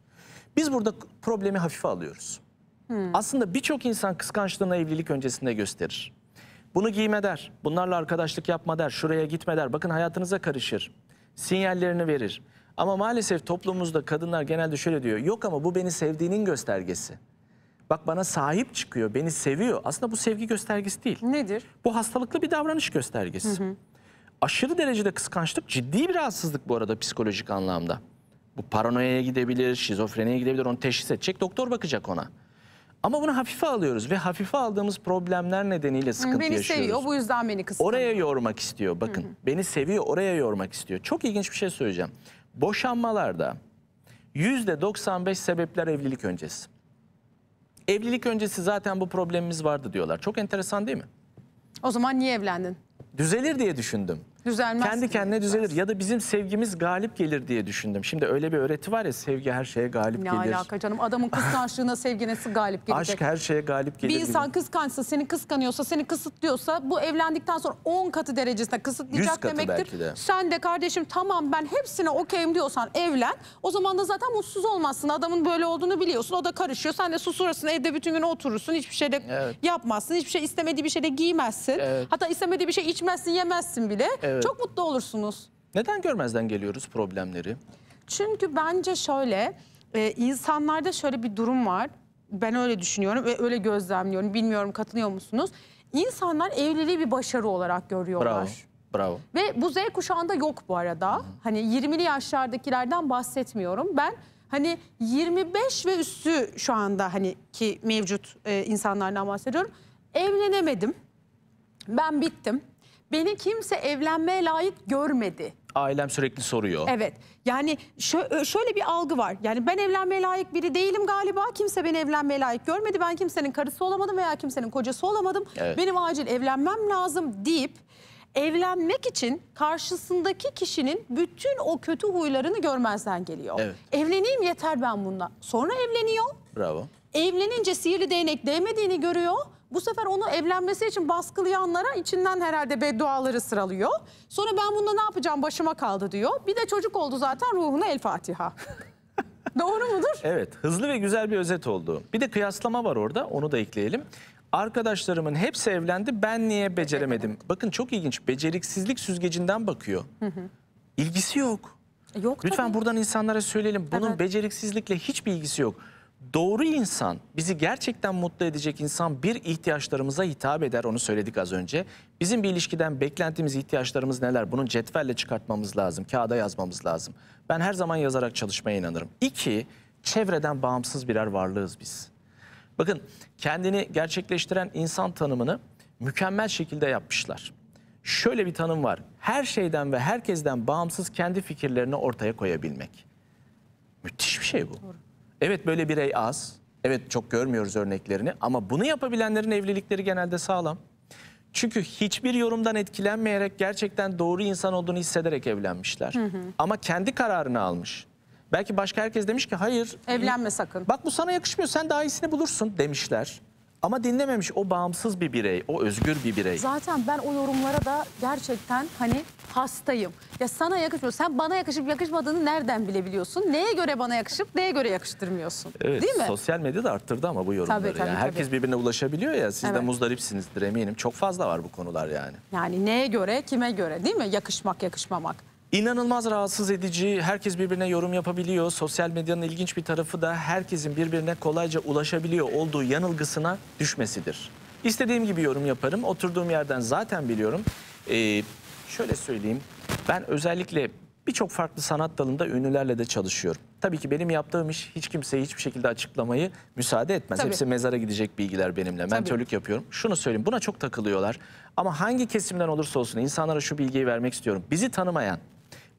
Biz burada problemi hafife alıyoruz. Hmm. Aslında birçok insan kıskançlığını evlilik öncesinde gösterir. Bunu giyme der, bunlarla arkadaşlık yapma der, şuraya gitme der, bakın hayatınıza karışır. Sinyallerini verir. Ama maalesef toplumumuzda kadınlar genelde şöyle diyor, yok ama bu beni sevdiğinin göstergesi. Bak bana sahip çıkıyor, beni seviyor. Aslında bu sevgi göstergesi değil. Nedir? Bu hastalıklı bir davranış göstergesi. Hı hı. Aşırı derecede kıskançlık ciddi bir rahatsızlık bu arada psikolojik anlamda. Bu paranoyaya gidebilir, şizofreniye gidebilir. Onu teşhis edecek doktor bakacak ona. Ama bunu hafife alıyoruz ve hafife aldığımız problemler nedeniyle sıkıntı beni yaşıyoruz. Beni seviyor bu yüzden beni kıskanıyor. Oraya yormak istiyor bakın. Hı hı. Beni seviyor oraya yormak istiyor. Çok ilginç bir şey söyleyeceğim. Boşanmalarda %95 sebepler evlilik öncesi. Evlilik öncesi zaten bu problemimiz vardı diyorlar. Çok enteresan değil mi? O zaman niye evlendin? Düzelir diye düşündüm. Düzelmez. Kendi kendine düzelir. Ya da bizim sevgimiz galip gelir diye düşündüm. Şimdi öyle bir öğreti var ya sevgi her şeye galip ne gelir. Ne alaka canım adamın kıskançlığına <laughs> sevgi nasıl galip gelecek? Aşk her şeye galip gelir. Bir insan gibi. kıskançsa seni kıskanıyorsa seni kısıtlıyorsa bu evlendikten sonra 10 katı derecesine kısıtlayacak katı demektir. De. Sen de kardeşim tamam ben hepsine okeyim diyorsan evlen. O zaman da zaten mutsuz olmazsın. Adamın böyle olduğunu biliyorsun. O da karışıyor. Sen de susurasın evde bütün gün oturursun. Hiçbir şey de evet. yapmazsın. Hiçbir şey istemediği bir şey de giymezsin. Evet. Hatta istemediği bir şey içmezsin yemezsin bile. Evet. Evet. Çok mutlu olursunuz. Neden görmezden geliyoruz problemleri? Çünkü bence şöyle, e, insanlarda şöyle bir durum var. Ben öyle düşünüyorum ve öyle gözlemliyorum. Bilmiyorum katılıyor musunuz? İnsanlar evliliği bir başarı olarak görüyorlar. Bravo. Bravo. Ve bu Z kuşağında yok bu arada. Hı. Hani 20'li yaşlardakilerden bahsetmiyorum. Ben hani 25 ve üstü şu anda hani ki mevcut e, insanlardan bahsediyorum. Evlenemedim. Ben bittim beni kimse evlenmeye layık görmedi. Ailem sürekli soruyor. Evet. Yani şö şöyle bir algı var. Yani ben evlenmeye layık biri değilim galiba. Kimse beni evlenmeye layık görmedi. Ben kimsenin karısı olamadım veya kimsenin kocası olamadım. Evet. Benim acil evlenmem lazım deyip evlenmek için karşısındaki kişinin bütün o kötü huylarını görmezden geliyor. Evet. Evleneyim yeter ben bununla. Sonra evleniyor. Bravo. Evlenince sihirli değnek değmediğini görüyor bu sefer onu evlenmesi için baskılayanlara içinden herhalde bedduaları sıralıyor. Sonra ben bunda ne yapacağım başıma kaldı diyor. Bir de çocuk oldu zaten ruhuna el Fatiha. <laughs> Doğru mudur? Evet hızlı ve güzel bir özet oldu. Bir de kıyaslama var orada onu da ekleyelim. Arkadaşlarımın hepsi evlendi ben niye beceremedim? Bakın çok ilginç beceriksizlik süzgecinden bakıyor. İlgisi yok. E, yok Lütfen tabii. buradan insanlara söyleyelim bunun Evet. beceriksizlikle hiçbir ilgisi yok doğru insan, bizi gerçekten mutlu edecek insan bir ihtiyaçlarımıza hitap eder onu söyledik az önce. Bizim bir ilişkiden beklentimiz, ihtiyaçlarımız neler? bunun cetvelle çıkartmamız lazım, kağıda yazmamız lazım. Ben her zaman yazarak çalışmaya inanırım. İki, çevreden bağımsız birer varlığız biz. Bakın kendini gerçekleştiren insan tanımını mükemmel şekilde yapmışlar. Şöyle bir tanım var. Her şeyden ve herkesten bağımsız kendi fikirlerini ortaya koyabilmek. Müthiş bir şey bu. Doğru. Evet böyle birey az. Evet çok görmüyoruz örneklerini ama bunu yapabilenlerin evlilikleri genelde sağlam. Çünkü hiçbir yorumdan etkilenmeyerek gerçekten doğru insan olduğunu hissederek evlenmişler. Hı hı. Ama kendi kararını almış. Belki başka herkes demiş ki hayır. Evlenme sakın. Bak bu sana yakışmıyor sen daha iyisini bulursun demişler. Ama dinlememiş o bağımsız bir birey, o özgür bir birey. Zaten ben o yorumlara da gerçekten hani hastayım. Ya sana yakışmıyor. Sen bana yakışıp yakışmadığını nereden bilebiliyorsun? Neye göre bana yakışıp neye göre yakıştırmıyorsun? Evet, Değil mi? Sosyal medya da arttırdı ama bu yorumları. Tabii, tabii, yani herkes tabii. birbirine ulaşabiliyor ya. Siz evet. de muzdaripsinizdir eminim. Çok fazla var bu konular yani. Yani neye göre, kime göre değil mi? Yakışmak, yakışmamak. İnanılmaz rahatsız edici, herkes birbirine yorum yapabiliyor. Sosyal medyanın ilginç bir tarafı da herkesin birbirine kolayca ulaşabiliyor olduğu yanılgısına düşmesidir. İstediğim gibi yorum yaparım, oturduğum yerden zaten biliyorum. Ee, şöyle söyleyeyim, ben özellikle birçok farklı sanat dalında ünlülerle de çalışıyorum. Tabii ki benim yaptığım iş hiç kimseye hiçbir şekilde açıklamayı müsaade etmez. Tabii. Hepsi mezara gidecek bilgiler benimle. Tabii. yapıyorum. Şunu söyleyeyim buna çok takılıyorlar. Ama hangi kesimden olursa olsun insanlara şu bilgiyi vermek istiyorum. Bizi tanımayan,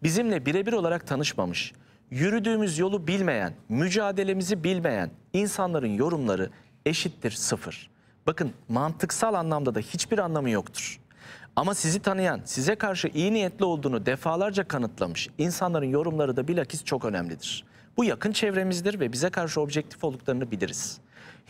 bizimle birebir olarak tanışmamış, yürüdüğümüz yolu bilmeyen, mücadelemizi bilmeyen insanların yorumları eşittir sıfır. Bakın mantıksal anlamda da hiçbir anlamı yoktur. Ama sizi tanıyan, size karşı iyi niyetli olduğunu defalarca kanıtlamış insanların yorumları da bilakis çok önemlidir. Bu yakın çevremizdir ve bize karşı objektif olduklarını biliriz.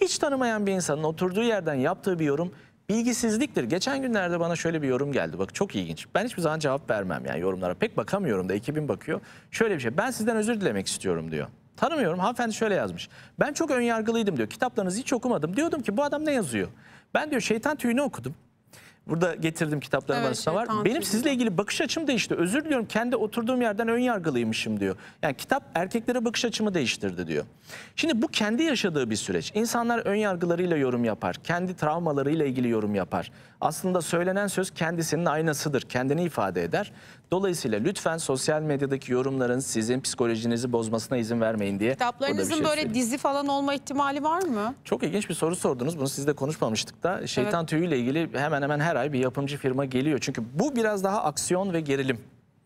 Hiç tanımayan bir insanın oturduğu yerden yaptığı bir yorum Bilgisizliktir. Geçen günlerde bana şöyle bir yorum geldi. Bak çok ilginç. Ben hiçbir zaman cevap vermem yani yorumlara. Pek bakamıyorum da ekibim bakıyor. Şöyle bir şey. Ben sizden özür dilemek istiyorum diyor. Tanımıyorum. Hanımefendi şöyle yazmış. Ben çok önyargılıydım diyor. Kitaplarınızı hiç okumadım. Diyordum ki bu adam ne yazıyor? Ben diyor şeytan tüyünü okudum. Burada getirdim kitapların evet, arasında şey, var. Benim sizle ilgili bakış açım değişti. Özür diliyorum kendi oturduğum yerden ön yargılıymışım diyor. Yani kitap erkeklere bakış açımı değiştirdi diyor. Şimdi bu kendi yaşadığı bir süreç. İnsanlar ön yargılarıyla yorum yapar. Kendi travmalarıyla ilgili yorum yapar. Aslında söylenen söz kendisinin aynasıdır. Kendini ifade eder. Dolayısıyla lütfen sosyal medyadaki yorumların sizin psikolojinizi bozmasına izin vermeyin diye. Kitaplarınızın şey böyle dizi falan olma ihtimali var mı? Çok ilginç bir soru sordunuz. Bunu sizle konuşmamıştık da. Şeytan evet. tüyüyle ilgili hemen hemen her ay bir yapımcı firma geliyor. Çünkü bu biraz daha aksiyon ve gerilim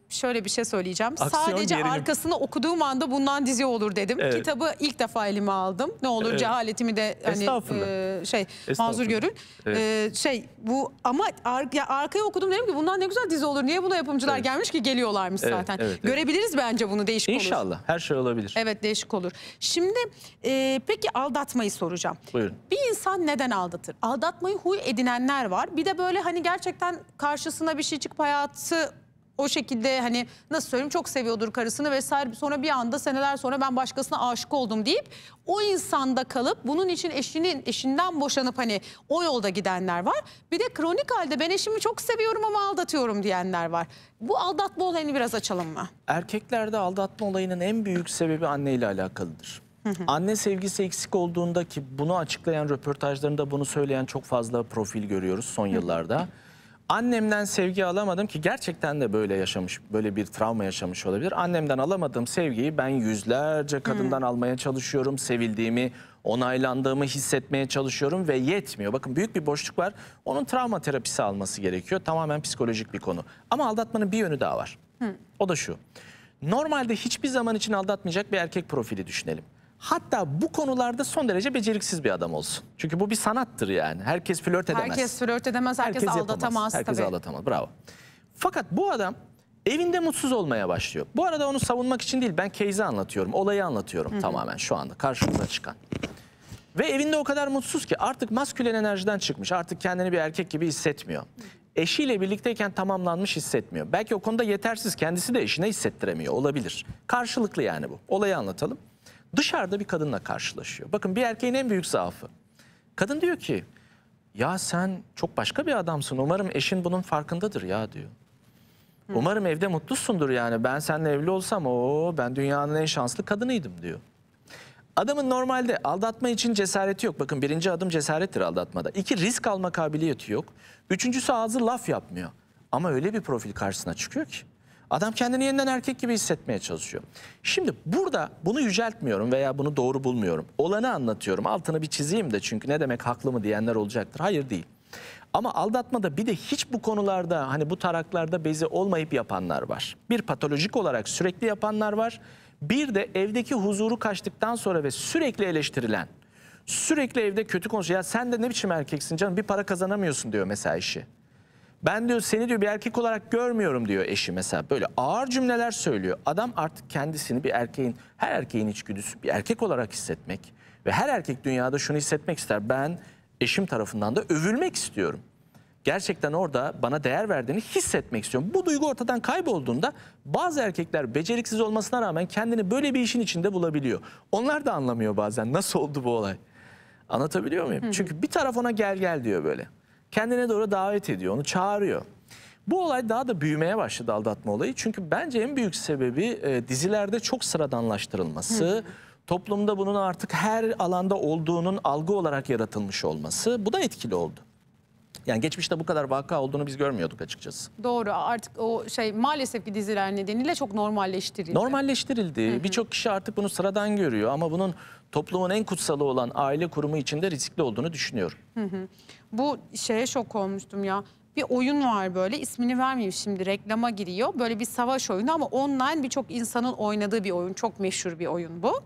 şöyle bir şey söyleyeceğim. Aksiyon Sadece gerilim. arkasını okuduğum anda bundan dizi olur dedim. Evet. Kitabı ilk defa elime aldım. Ne olur evet. cehaletimi de hani e, şey mazur görün. Evet. E, şey bu ama ar ya, arkaya okudum dedim ki bundan ne güzel dizi olur. Niye buna yapımcılar evet. gelmiş ki geliyorlarmış evet. zaten. Evet. Görebiliriz evet. bence bunu değişik İnşallah. olur. İnşallah her şey olabilir. Evet değişik olur. Şimdi e, peki aldatmayı soracağım. Buyurun. Bir insan neden aldatır? Aldatmayı huy edinenler var. Bir de böyle hani gerçekten karşısına bir şey çıkıp hayatı o şekilde hani nasıl söyleyeyim çok seviyordur karısını vesaire sonra bir anda seneler sonra ben başkasına aşık oldum deyip o insanda kalıp bunun için eşinin eşinden boşanıp hani o yolda gidenler var. Bir de kronik halde ben eşimi çok seviyorum ama aldatıyorum diyenler var. Bu aldatma olayını biraz açalım mı? Erkeklerde aldatma olayının en büyük sebebi anne ile alakalıdır. Anne sevgisi eksik olduğunda ki bunu açıklayan röportajlarında bunu söyleyen çok fazla profil görüyoruz son yıllarda. Annemden sevgi alamadım ki gerçekten de böyle yaşamış, böyle bir travma yaşamış olabilir. Annemden alamadığım sevgiyi ben yüzlerce kadından hmm. almaya çalışıyorum. Sevildiğimi, onaylandığımı hissetmeye çalışıyorum ve yetmiyor. Bakın büyük bir boşluk var. Onun travma terapisi alması gerekiyor. Tamamen psikolojik bir konu. Ama aldatmanın bir yönü daha var. Hmm. O da şu. Normalde hiçbir zaman için aldatmayacak bir erkek profili düşünelim. Hatta bu konularda son derece beceriksiz bir adam olsun. Çünkü bu bir sanattır yani. Herkes flört edemez. Herkes flört edemez, herkes, herkes aldatamaz. Herkes tabii. aldatamaz, bravo. Fakat bu adam evinde mutsuz olmaya başlıyor. Bu arada onu savunmak için değil, ben case'i anlatıyorum, olayı anlatıyorum Hı -hı. tamamen şu anda karşımıza çıkan. Ve evinde o kadar mutsuz ki artık maskülen enerjiden çıkmış. Artık kendini bir erkek gibi hissetmiyor. Eşiyle birlikteyken tamamlanmış hissetmiyor. Belki o konuda yetersiz kendisi de eşine hissettiremiyor olabilir. Karşılıklı yani bu. Olayı anlatalım dışarıda bir kadınla karşılaşıyor. Bakın bir erkeğin en büyük zaafı. Kadın diyor ki ya sen çok başka bir adamsın umarım eşin bunun farkındadır ya diyor. Hı. Umarım evde mutlusundur yani ben seninle evli olsam o ben dünyanın en şanslı kadınıydım diyor. Adamın normalde aldatma için cesareti yok. Bakın birinci adım cesarettir aldatmada. İki risk alma kabiliyeti yok. Üçüncüsü ağzı laf yapmıyor. Ama öyle bir profil karşısına çıkıyor ki. Adam kendini yeniden erkek gibi hissetmeye çalışıyor. Şimdi burada bunu yüceltmiyorum veya bunu doğru bulmuyorum. Olanı anlatıyorum. Altını bir çizeyim de çünkü ne demek haklı mı diyenler olacaktır. Hayır değil. Ama aldatmada bir de hiç bu konularda hani bu taraklarda bezi olmayıp yapanlar var. Bir patolojik olarak sürekli yapanlar var. Bir de evdeki huzuru kaçtıktan sonra ve sürekli eleştirilen, sürekli evde kötü konuşuyor. Ya sen de ne biçim erkeksin canım bir para kazanamıyorsun diyor mesela işi. Ben diyor seni diyor bir erkek olarak görmüyorum diyor eşi mesela. Böyle ağır cümleler söylüyor. Adam artık kendisini bir erkeğin, her erkeğin içgüdüsü bir erkek olarak hissetmek. Ve her erkek dünyada şunu hissetmek ister. Ben eşim tarafından da övülmek istiyorum. Gerçekten orada bana değer verdiğini hissetmek istiyorum. Bu duygu ortadan kaybolduğunda bazı erkekler beceriksiz olmasına rağmen kendini böyle bir işin içinde bulabiliyor. Onlar da anlamıyor bazen nasıl oldu bu olay. Anlatabiliyor muyum? Hı hı. Çünkü bir taraf ona gel gel diyor böyle kendine doğru davet ediyor, onu çağırıyor. Bu olay daha da büyümeye başladı aldatma olayı. Çünkü bence en büyük sebebi e, dizilerde çok sıradanlaştırılması, Hı. toplumda bunun artık her alanda olduğunun algı olarak yaratılmış olması. Bu da etkili oldu. Yani geçmişte bu kadar vaka olduğunu biz görmüyorduk açıkçası. Doğru artık o şey maalesef ki diziler nedeniyle çok normalleştirildi. Normalleştirildi. Birçok kişi artık bunu sıradan görüyor ama bunun toplumun en kutsalı olan aile kurumu içinde riskli olduğunu düşünüyorum. Hı hı. Bu şeye şok olmuştum ya. Bir oyun var böyle ismini vermeyeyim şimdi reklama giriyor. Böyle bir savaş oyunu ama online birçok insanın oynadığı bir oyun. Çok meşhur bir oyun bu.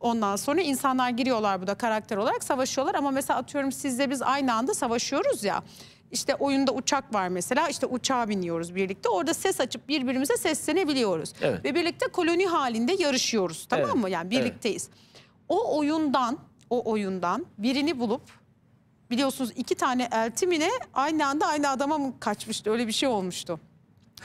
Ondan sonra insanlar giriyorlar bu da karakter olarak savaşıyorlar ama mesela atıyorum sizle biz aynı anda savaşıyoruz ya. İşte oyunda uçak var mesela işte uçağa biniyoruz birlikte orada ses açıp birbirimize seslenebiliyoruz. Evet. Ve birlikte koloni halinde yarışıyoruz tamam evet. mı? Yani birlikteyiz. Evet. O oyundan o oyundan birini bulup biliyorsunuz iki tane eltimine aynı anda aynı adama mı kaçmıştı öyle bir şey olmuştu.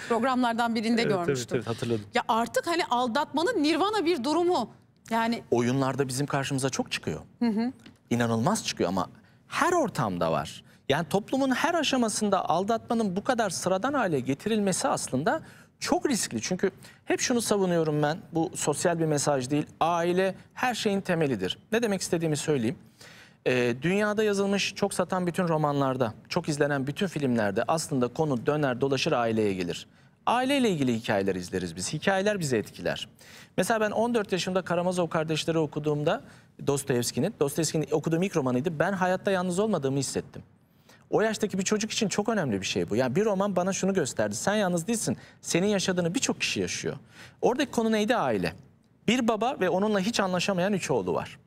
Programlardan birinde evet, görmüştüm. Evet, evet, hatırladım. Ya artık hani aldatmanın nirvana bir durumu. Yani oyunlarda bizim karşımıza çok çıkıyor. Hı hı. İnanılmaz çıkıyor ama her ortamda var. Yani toplumun her aşamasında aldatmanın bu kadar sıradan hale getirilmesi aslında çok riskli. Çünkü hep şunu savunuyorum ben. Bu sosyal bir mesaj değil. Aile her şeyin temelidir. Ne demek istediğimi söyleyeyim. E, dünyada yazılmış çok satan bütün romanlarda, çok izlenen bütün filmlerde aslında konu döner dolaşır aileye gelir. Aileyle ilgili hikayeler izleriz biz. Hikayeler bizi etkiler. Mesela ben 14 yaşımda Karamazov Kardeşleri okuduğumda Dostoyevski'nin, Dostoyevski'nin okuduğum ilk romanıydı. Ben hayatta yalnız olmadığımı hissettim. O yaştaki bir çocuk için çok önemli bir şey bu. Yani bir roman bana şunu gösterdi. Sen yalnız değilsin. Senin yaşadığını birçok kişi yaşıyor. Oradaki konu neydi? Aile. Bir baba ve onunla hiç anlaşamayan üç oğlu var.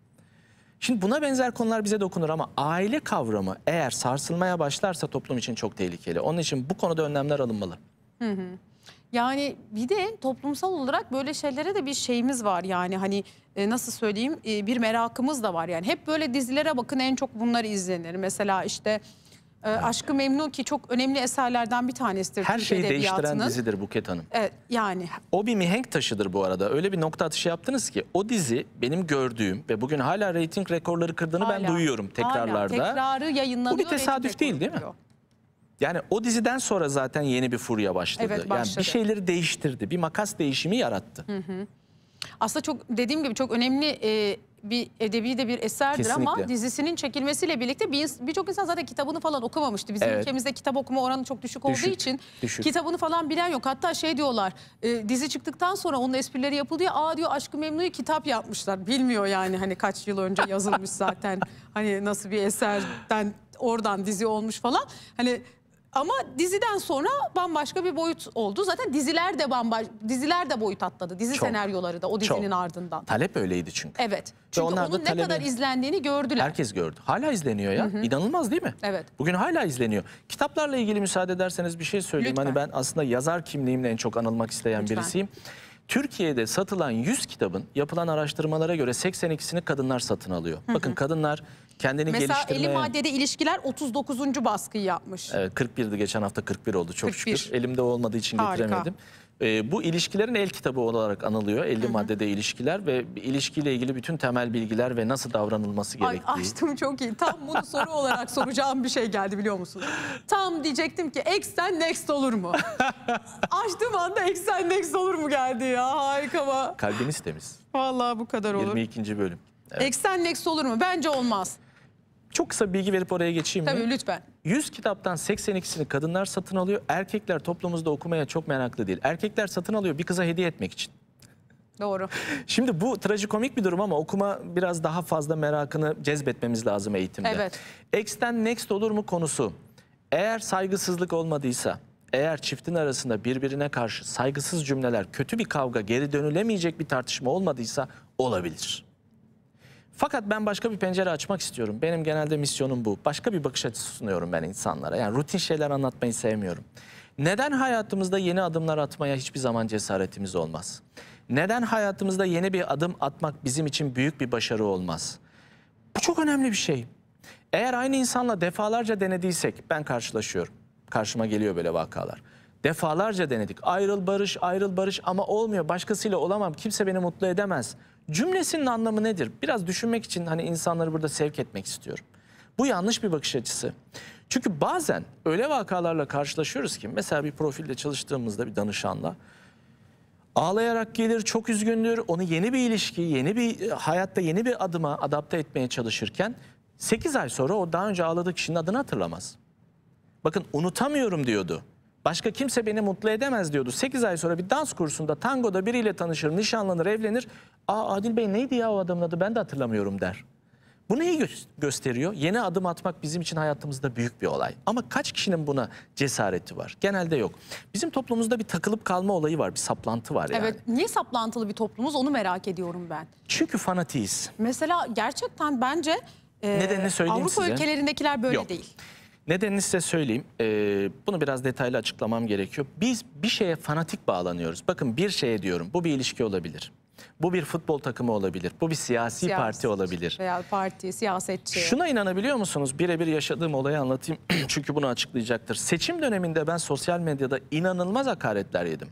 Şimdi buna benzer konular bize dokunur ama aile kavramı eğer sarsılmaya başlarsa toplum için çok tehlikeli. Onun için bu konuda önlemler alınmalı. Hı hı. Yani bir de toplumsal olarak böyle şeylere de bir şeyimiz var yani hani e, nasıl söyleyeyim e, bir merakımız da var yani hep böyle dizilere bakın en çok bunlar izlenir mesela işte e, Aşkı Memnu ki çok önemli eserlerden bir tanesidir. Her şeyi değiştiren edebiyatının. dizidir Buket Hanım. Evet, yani O bir mihenk taşıdır bu arada. Öyle bir nokta atışı yaptınız ki o dizi benim gördüğüm ve bugün hala reyting rekorları kırdığını ben duyuyorum tekrarlarda. Hala, tekrarı yayınlanıyor. Bu bir tesadüf değil, değil mi? Yani o diziden sonra zaten yeni bir furya başladı. Evet, Yani bir şeyleri değiştirdi. Bir makas değişimi yarattı. Aslında çok dediğim gibi çok önemli e, bir edebi de bir eserdir Kesinlikle. ama dizisinin çekilmesiyle birlikte birçok bir insan zaten kitabını falan okumamıştı. Bizim evet. ülkemizde kitap okuma oranı çok düşük, düşük olduğu için düşük. kitabını falan bilen yok. Hatta şey diyorlar e, dizi çıktıktan sonra onun esprileri yapıldı ya aa diyor Aşkı Memnu'yu kitap yapmışlar. Bilmiyor yani hani kaç yıl önce yazılmış zaten hani nasıl bir eserden oradan dizi olmuş falan. Hani ama diziden sonra bambaşka bir boyut oldu. Zaten diziler de bambaş diziler de boyut atladı. Dizi Çok. senaryoları da o dizinin Çok. ardından. Talep öyleydi çünkü. Evet. Çünkü onlar da onun ne kadar izlendiğini gördüler. Herkes gördü. Hala izleniyor ya. İnanılmaz değil mi? Evet. Bugün hala izleniyor. Kitaplarla ilgili müsaade ederseniz bir şey söyleyeyim. Hani Lütfen. Hani ben aslında yazar kimliğimle en çok anılmak isteyen Lütfen. birisiyim. Türkiye'de satılan 100 kitabın yapılan araştırmalara göre 82'sini kadınlar satın alıyor. Bakın kadınlar Kendini Mesela geliştirmeye... 50 maddede ilişkiler 39. baskıyı yapmış. Evet 41'di geçen hafta 41 oldu çok 41. şükür. Elimde olmadığı için Harika. getiremedim. E, bu ilişkilerin el kitabı olarak anılıyor. 50 Hı -hı. maddede ilişkiler ve ilişkiyle ilgili bütün temel bilgiler ve nasıl davranılması gerektiği. Ay açtım çok iyi. Tam bunu soru <laughs> olarak soracağım bir şey geldi biliyor musunuz? Tam diyecektim ki eksen next olur mu? <laughs> açtığım anda eksen next olur mu geldi ya harika mı? Kalbiniz temiz. Vallahi bu kadar olur. 22. bölüm. Evet. Eksenle eksi olur mu? Bence olmaz. Çok kısa bilgi verip oraya geçeyim Tabii mi? lütfen. 100 kitaptan 82'sini kadınlar satın alıyor. Erkekler toplumumuzda okumaya çok meraklı değil. Erkekler satın alıyor bir kıza hediye etmek için. Doğru. <laughs> Şimdi bu trajikomik bir durum ama okuma biraz daha fazla merakını cezbetmemiz lazım eğitimde. Evet. X'ten next olur mu konusu. Eğer saygısızlık olmadıysa, eğer çiftin arasında birbirine karşı saygısız cümleler, kötü bir kavga, geri dönülemeyecek bir tartışma olmadıysa olabilir. Fakat ben başka bir pencere açmak istiyorum. Benim genelde misyonum bu. Başka bir bakış açısı sunuyorum ben insanlara. Yani rutin şeyler anlatmayı sevmiyorum. Neden hayatımızda yeni adımlar atmaya hiçbir zaman cesaretimiz olmaz? Neden hayatımızda yeni bir adım atmak bizim için büyük bir başarı olmaz? Bu çok önemli bir şey. Eğer aynı insanla defalarca denediysek ben karşılaşıyorum. Karşıma geliyor böyle vakalar. Defalarca denedik. Ayrıl barış, ayrıl barış ama olmuyor. Başkasıyla olamam. Kimse beni mutlu edemez. Cümlesinin anlamı nedir? Biraz düşünmek için hani insanları burada sevk etmek istiyorum. Bu yanlış bir bakış açısı. Çünkü bazen öyle vakalarla karşılaşıyoruz ki mesela bir profilde çalıştığımızda bir danışanla ağlayarak gelir, çok üzgündür. Onu yeni bir ilişki, yeni bir e, hayatta yeni bir adıma adapte etmeye çalışırken 8 ay sonra o daha önce ağladığı kişinin adını hatırlamaz. Bakın unutamıyorum diyordu. Başka kimse beni mutlu edemez diyordu. 8 ay sonra bir dans kursunda tangoda biriyle tanışır, nişanlanır, evlenir. Aa Adil Bey neydi ya o adamın adı ben de hatırlamıyorum der. Bu neyi gö gösteriyor? Yeni adım atmak bizim için hayatımızda büyük bir olay. Ama kaç kişinin buna cesareti var? Genelde yok. Bizim toplumumuzda bir takılıp kalma olayı var, bir saplantı var yani. Evet, niye saplantılı bir toplumuz onu merak ediyorum ben. Çünkü fanatiyiz. Mesela gerçekten bence e, Nedenini söyleyeyim Avrupa size. ülkelerindekiler böyle yok. değil. Nedenini size söyleyeyim. Ee, bunu biraz detaylı açıklamam gerekiyor. Biz bir şeye fanatik bağlanıyoruz. Bakın bir şeye diyorum. Bu bir ilişki olabilir. Bu bir futbol takımı olabilir. Bu bir siyasi, siyasi parti olabilir. Real parti, siyasetçi. Şuna inanabiliyor musunuz? Birebir yaşadığım olayı anlatayım. <clears throat> Çünkü bunu açıklayacaktır. Seçim döneminde ben sosyal medyada inanılmaz hakaretler yedim.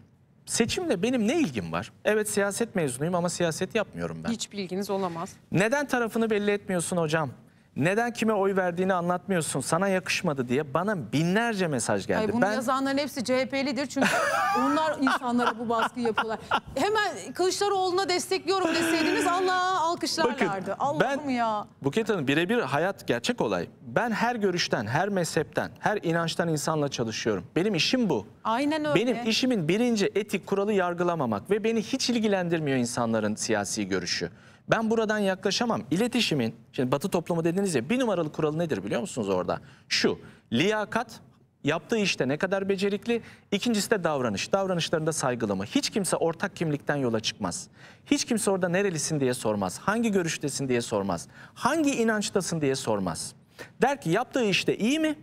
Seçimle benim ne ilgim var? Evet siyaset mezunuyum ama siyaset yapmıyorum ben. Hiç bilginiz olamaz. Neden tarafını belli etmiyorsun hocam? neden kime oy verdiğini anlatmıyorsun sana yakışmadı diye bana binlerce mesaj geldi. Hayır, bunu ben... yazanların hepsi CHP'lidir çünkü <laughs> onlar insanlara bu baskı yapıyorlar. Hemen Kılıçdaroğlu'na destekliyorum deseydiniz Allah alkışlarlardı. Allah'ım ya. Buket Hanım birebir hayat gerçek olay. Ben her görüşten, her mezhepten, her inançtan insanla çalışıyorum. Benim işim bu. Aynen öyle. Benim işimin birinci etik kuralı yargılamamak ve beni hiç ilgilendirmiyor insanların siyasi görüşü. Ben buradan yaklaşamam. İletişimin, şimdi batı toplumu dediniz ya bir numaralı kuralı nedir biliyor musunuz orada? Şu, liyakat yaptığı işte ne kadar becerikli, İkincisi de davranış. Davranışlarında saygılı Hiç kimse ortak kimlikten yola çıkmaz. Hiç kimse orada nerelisin diye sormaz. Hangi görüştesin diye sormaz. Hangi inançtasın diye sormaz. Der ki yaptığı işte iyi mi?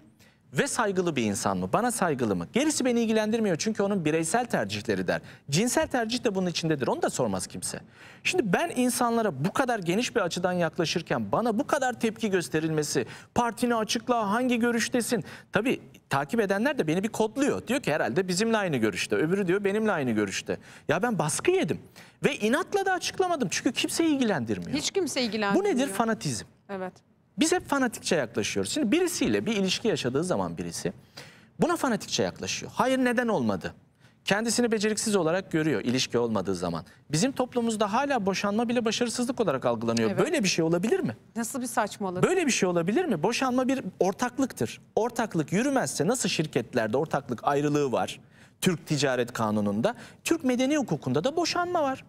ve saygılı bir insan mı? Bana saygılı mı? Gerisi beni ilgilendirmiyor çünkü onun bireysel tercihleri der. Cinsel tercih de bunun içindedir. Onu da sormaz kimse. Şimdi ben insanlara bu kadar geniş bir açıdan yaklaşırken bana bu kadar tepki gösterilmesi, partini açıkla, hangi görüştesin? Tabii takip edenler de beni bir kodluyor. Diyor ki herhalde bizimle aynı görüşte. Öbürü diyor benimle aynı görüşte. Ya ben baskı yedim ve inatla da açıklamadım. Çünkü kimse ilgilendirmiyor. Hiç kimse ilgilendirmiyor. Bu nedir fanatizm? Evet. Biz hep fanatikçe yaklaşıyoruz. Şimdi birisiyle bir ilişki yaşadığı zaman birisi buna fanatikçe yaklaşıyor. Hayır neden olmadı? Kendisini beceriksiz olarak görüyor ilişki olmadığı zaman. Bizim toplumumuzda hala boşanma bile başarısızlık olarak algılanıyor. Evet. Böyle bir şey olabilir mi? Nasıl bir saçmalık? Böyle bir şey olabilir mi? Boşanma bir ortaklıktır. Ortaklık yürümezse nasıl şirketlerde ortaklık ayrılığı var? Türk Ticaret Kanunu'nda, Türk Medeni Hukuku'nda da boşanma var.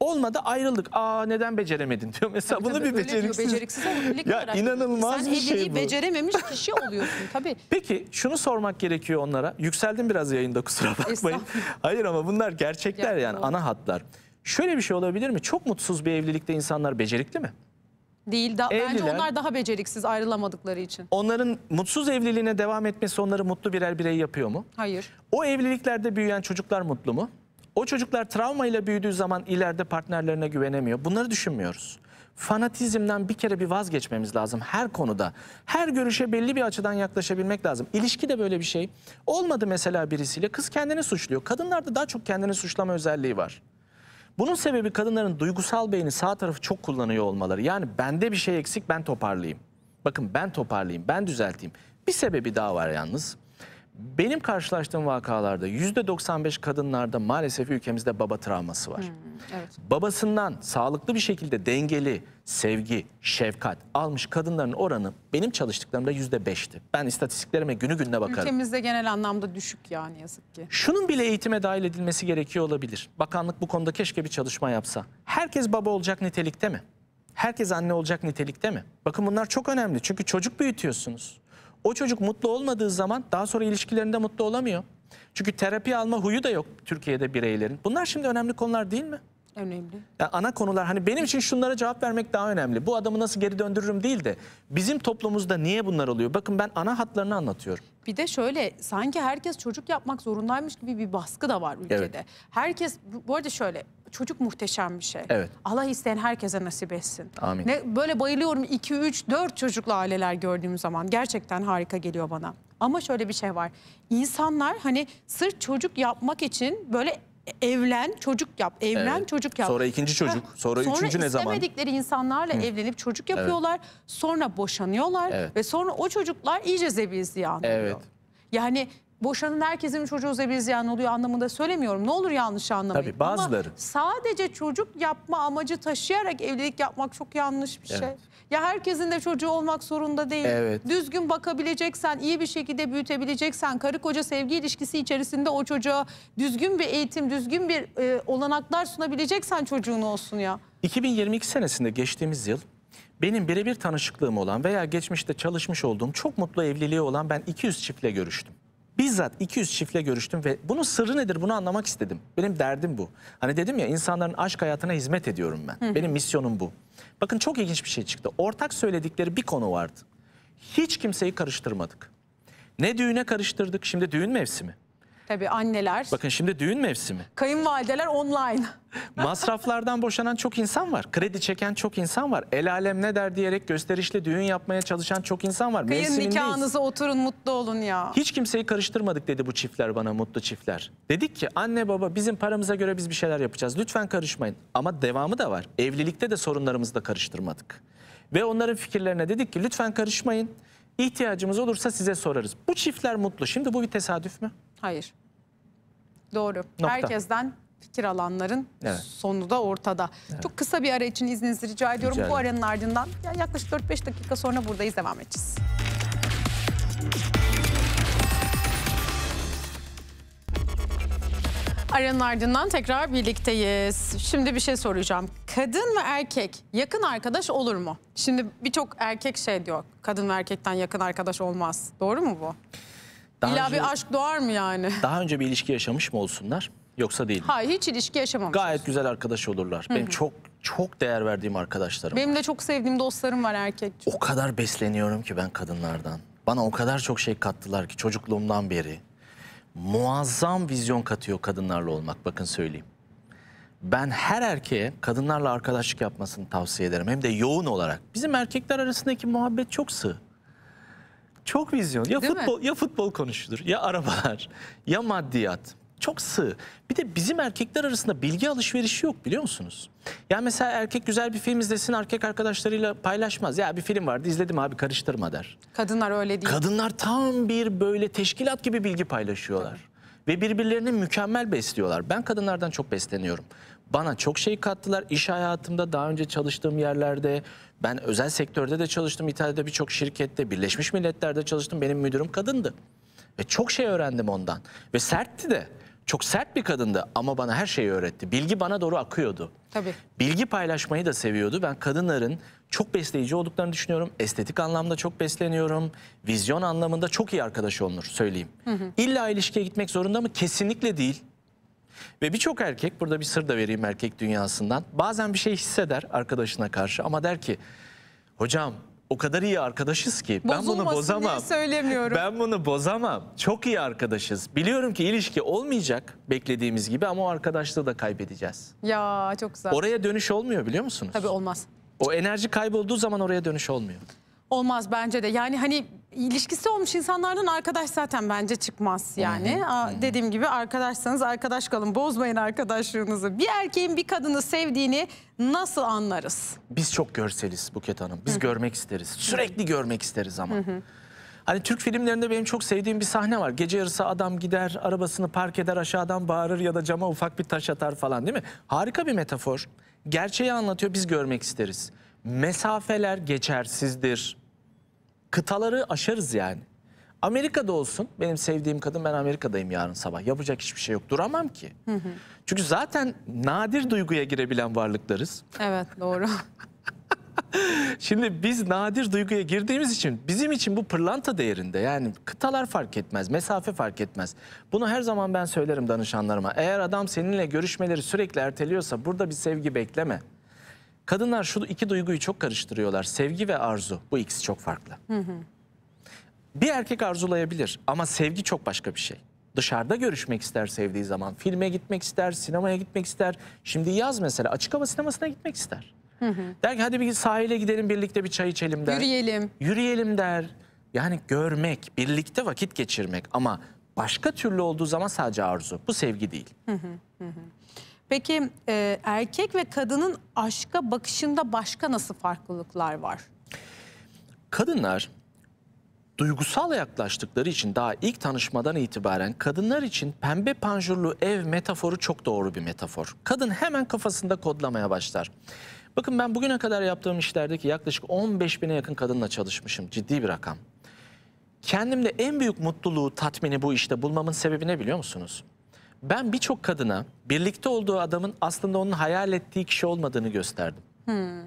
Olmadı ayrıldık. Aa neden beceremedin diyor mesela. Tabii, bunu tabii, bir beceriksiz. Diyor, beceriksiz ya inanılmaz Sen bir şey bu. Sen becerememiş kişi oluyorsun tabii. <laughs> Peki şunu sormak gerekiyor onlara. Yükseldim biraz yayında kusura bakmayın. Hayır ama bunlar gerçekler ya, yani ana hatlar. Şöyle bir şey olabilir mi? Çok mutsuz bir evlilikte insanlar becerikli mi? Değil. Da, Evliler, bence onlar daha beceriksiz ayrılamadıkları için. Onların mutsuz evliliğine devam etmesi onları mutlu birer birey yapıyor mu? Hayır. O evliliklerde büyüyen çocuklar mutlu mu? O çocuklar travmayla büyüdüğü zaman ileride partnerlerine güvenemiyor. Bunları düşünmüyoruz. Fanatizmden bir kere bir vazgeçmemiz lazım her konuda. Her görüşe belli bir açıdan yaklaşabilmek lazım. İlişki de böyle bir şey. Olmadı mesela birisiyle kız kendini suçluyor. Kadınlarda daha çok kendini suçlama özelliği var. Bunun sebebi kadınların duygusal beyni sağ tarafı çok kullanıyor olmaları. Yani bende bir şey eksik ben toparlayayım. Bakın ben toparlayayım, ben düzelteyim. Bir sebebi daha var yalnız. Benim karşılaştığım vakalarda %95 kadınlarda maalesef ülkemizde baba travması var. Hmm, evet. Babasından sağlıklı bir şekilde dengeli sevgi, şefkat almış kadınların oranı benim çalıştıklarımda %5'ti. Ben istatistiklerime günü gününe bakarım. Ülkemizde genel anlamda düşük yani yazık ki. Şunun bile eğitime dahil edilmesi gerekiyor olabilir. Bakanlık bu konuda keşke bir çalışma yapsa. Herkes baba olacak nitelikte mi? Herkes anne olacak nitelikte mi? Bakın bunlar çok önemli çünkü çocuk büyütüyorsunuz. O çocuk mutlu olmadığı zaman daha sonra ilişkilerinde mutlu olamıyor. Çünkü terapi alma huyu da yok Türkiye'de bireylerin. Bunlar şimdi önemli konular değil mi? Önemli. Yani ana konular hani benim için şunlara cevap vermek daha önemli. Bu adamı nasıl geri döndürürüm değil de bizim toplumumuzda niye bunlar oluyor? Bakın ben ana hatlarını anlatıyorum. Bir de şöyle sanki herkes çocuk yapmak zorundaymış gibi bir baskı da var ülkede. Evet. Herkes bu arada şöyle çocuk muhteşem bir şey. Evet. Allah isteyen herkese nasip etsin. Amin. Ne, böyle bayılıyorum 2, 3, 4 çocuklu aileler gördüğüm zaman. Gerçekten harika geliyor bana. Ama şöyle bir şey var. İnsanlar hani sırf çocuk yapmak için böyle evlen çocuk yap, evlen evet. çocuk yap. Sonra ikinci çocuk, sonra, sonra üçüncü ne zaman? Sonra istemedikleri insanlarla Hı. evlenip çocuk yapıyorlar. Evet. Sonra boşanıyorlar evet. ve sonra o çocuklar iyice zebil ziyan Evet. Yani boşanın herkesin çocuğu zebizyan oluyor anlamında söylemiyorum. Ne olur yanlış anlamayın. Tabii bazıları. Ama sadece çocuk yapma amacı taşıyarak evlilik yapmak çok yanlış bir şey. Evet. Ya herkesin de çocuğu olmak zorunda değil. Evet. Düzgün bakabileceksen, iyi bir şekilde büyütebileceksen, karı koca sevgi ilişkisi içerisinde o çocuğa düzgün bir eğitim, düzgün bir e, olanaklar sunabileceksen çocuğun olsun ya. 2022 senesinde geçtiğimiz yıl benim birebir tanışıklığım olan veya geçmişte çalışmış olduğum çok mutlu evliliği olan ben 200 çiftle görüştüm bizzat 200 çiftle görüştüm ve bunun sırrı nedir bunu anlamak istedim. Benim derdim bu. Hani dedim ya insanların aşk hayatına hizmet ediyorum ben. Hı. Benim misyonum bu. Bakın çok ilginç bir şey çıktı. Ortak söyledikleri bir konu vardı. Hiç kimseyi karıştırmadık. Ne düğüne karıştırdık şimdi düğün mevsimi. Tabii anneler. Bakın şimdi düğün mevsimi. Kayınvalideler online. <laughs> Masraflardan boşanan çok insan var. Kredi çeken çok insan var. El alem ne der diyerek gösterişli düğün yapmaya çalışan çok insan var. Kıyın nikahınıza oturun mutlu olun ya. Hiç kimseyi karıştırmadık dedi bu çiftler bana mutlu çiftler. Dedik ki anne baba bizim paramıza göre biz bir şeyler yapacağız. Lütfen karışmayın. Ama devamı da var. Evlilikte de sorunlarımızı da karıştırmadık. Ve onların fikirlerine dedik ki lütfen karışmayın. İhtiyacımız olursa size sorarız. Bu çiftler mutlu. Şimdi bu bir tesadüf mü? Hayır. Doğru. Nokta. Herkesten fikir alanların evet. sonu da ortada. Evet. Çok kısa bir ara için izninizi rica ediyorum. Rica Bu aranın ardından yaklaşık 4-5 dakika sonra buradayız devam edeceğiz. Aranın ardından tekrar birlikteyiz. Şimdi bir şey soracağım. Kadın ve erkek yakın arkadaş olur mu? Şimdi birçok erkek şey diyor. Kadın ve erkekten yakın arkadaş olmaz. Doğru mu bu? Daha İlla önce, bir aşk doğar mı yani? <laughs> Daha önce bir ilişki yaşamış mı olsunlar yoksa değil mi? Hayır hiç ilişki yaşamamış. Gayet güzel arkadaş olurlar. Hı -hı. Benim çok çok değer verdiğim arkadaşlarım Benim var. de çok sevdiğim dostlarım var erkek. O kadar besleniyorum ki ben kadınlardan. Bana o kadar çok şey kattılar ki çocukluğumdan beri. Muazzam vizyon katıyor kadınlarla olmak bakın söyleyeyim. Ben her erkeğe kadınlarla arkadaşlık yapmasını tavsiye ederim. Hem de yoğun olarak. Bizim erkekler arasındaki muhabbet çok sığ. Çok vizyon. Ya Değil futbol mi? ya futbol konuşulur, ya arabalar, ya maddiyat. Çok sığ. Bir de bizim erkekler arasında bilgi alışverişi yok biliyor musunuz? Ya mesela erkek güzel bir film izlesin erkek arkadaşlarıyla paylaşmaz. Ya bir film vardı izledim abi karıştırma der. Kadınlar öyle değil. Kadınlar tam bir böyle teşkilat gibi bilgi paylaşıyorlar. Ve birbirlerini mükemmel besliyorlar. Ben kadınlardan çok besleniyorum. Bana çok şey kattılar iş hayatımda, daha önce çalıştığım yerlerde. Ben özel sektörde de çalıştım, İtalya'da birçok şirkette, Birleşmiş Milletler'de çalıştım. Benim müdürüm kadındı. Ve çok şey öğrendim ondan. Ve sertti de. Çok sert bir kadındı ama bana her şeyi öğretti. Bilgi bana doğru akıyordu. Tabii. Bilgi paylaşmayı da seviyordu. Ben kadınların çok besleyici olduklarını düşünüyorum. Estetik anlamda çok besleniyorum. Vizyon anlamında çok iyi arkadaş olunur söyleyeyim. Hı hı. İlla ilişkiye gitmek zorunda mı? Kesinlikle değil. Ve birçok erkek, burada bir sır da vereyim erkek dünyasından. Bazen bir şey hisseder arkadaşına karşı ama der ki hocam o kadar iyi arkadaşız ki ben bunu bozamam. söylemiyorum. Ben bunu bozamam. Çok iyi arkadaşız. Biliyorum ki ilişki olmayacak beklediğimiz gibi ama o arkadaşlığı da kaybedeceğiz. Ya çok güzel. Oraya dönüş olmuyor biliyor musunuz? Tabii olmaz. O enerji kaybolduğu zaman oraya dönüş olmuyor. Olmaz bence de. Yani hani ilişkisi olmuş insanlardan arkadaş zaten bence çıkmaz yani. Hı hı. Aa, dediğim gibi arkadaşsanız arkadaş kalın. Bozmayın arkadaşlığınızı. Bir erkeğin bir kadını sevdiğini nasıl anlarız? Biz çok görseliz Buket Hanım. Biz hı. görmek isteriz. Sürekli görmek isteriz ama. Hı hı. Hani Türk filmlerinde benim çok sevdiğim bir sahne var. Gece yarısı adam gider, arabasını park eder, aşağıdan bağırır ya da cama ufak bir taş atar falan değil mi? Harika bir metafor. Gerçeği anlatıyor, biz görmek isteriz. Mesafeler geçersizdir kıtaları aşarız yani. Amerika'da olsun benim sevdiğim kadın ben Amerika'dayım yarın sabah. Yapacak hiçbir şey yok. Duramam ki. Hı hı. Çünkü zaten nadir duyguya girebilen varlıklarız. Evet doğru. <laughs> Şimdi biz nadir duyguya girdiğimiz için bizim için bu pırlanta değerinde yani kıtalar fark etmez, mesafe fark etmez. Bunu her zaman ben söylerim danışanlarıma. Eğer adam seninle görüşmeleri sürekli erteliyorsa burada bir sevgi bekleme. Kadınlar şu iki duyguyu çok karıştırıyorlar. Sevgi ve arzu. Bu ikisi çok farklı. Hı hı. Bir erkek arzulayabilir ama sevgi çok başka bir şey. Dışarıda görüşmek ister sevdiği zaman. Filme gitmek ister, sinemaya gitmek ister. Şimdi yaz mesela açık hava sinemasına gitmek ister. Hı hı. Der ki hadi bir sahile gidelim birlikte bir çay içelim der. Yürüyelim. Yürüyelim der. Yani görmek, birlikte vakit geçirmek ama başka türlü olduğu zaman sadece arzu. Bu sevgi değil. Hı hı hı. Peki e, erkek ve kadının aşka bakışında başka nasıl farklılıklar var? Kadınlar duygusal yaklaştıkları için daha ilk tanışmadan itibaren kadınlar için pembe panjurlu ev metaforu çok doğru bir metafor. Kadın hemen kafasında kodlamaya başlar. Bakın ben bugüne kadar yaptığım işlerdeki yaklaşık 15 bine yakın kadınla çalışmışım. Ciddi bir rakam. Kendimde en büyük mutluluğu, tatmini bu işte bulmamın sebebi ne biliyor musunuz? Ben birçok kadına birlikte olduğu adamın aslında onun hayal ettiği kişi olmadığını gösterdim. Hmm.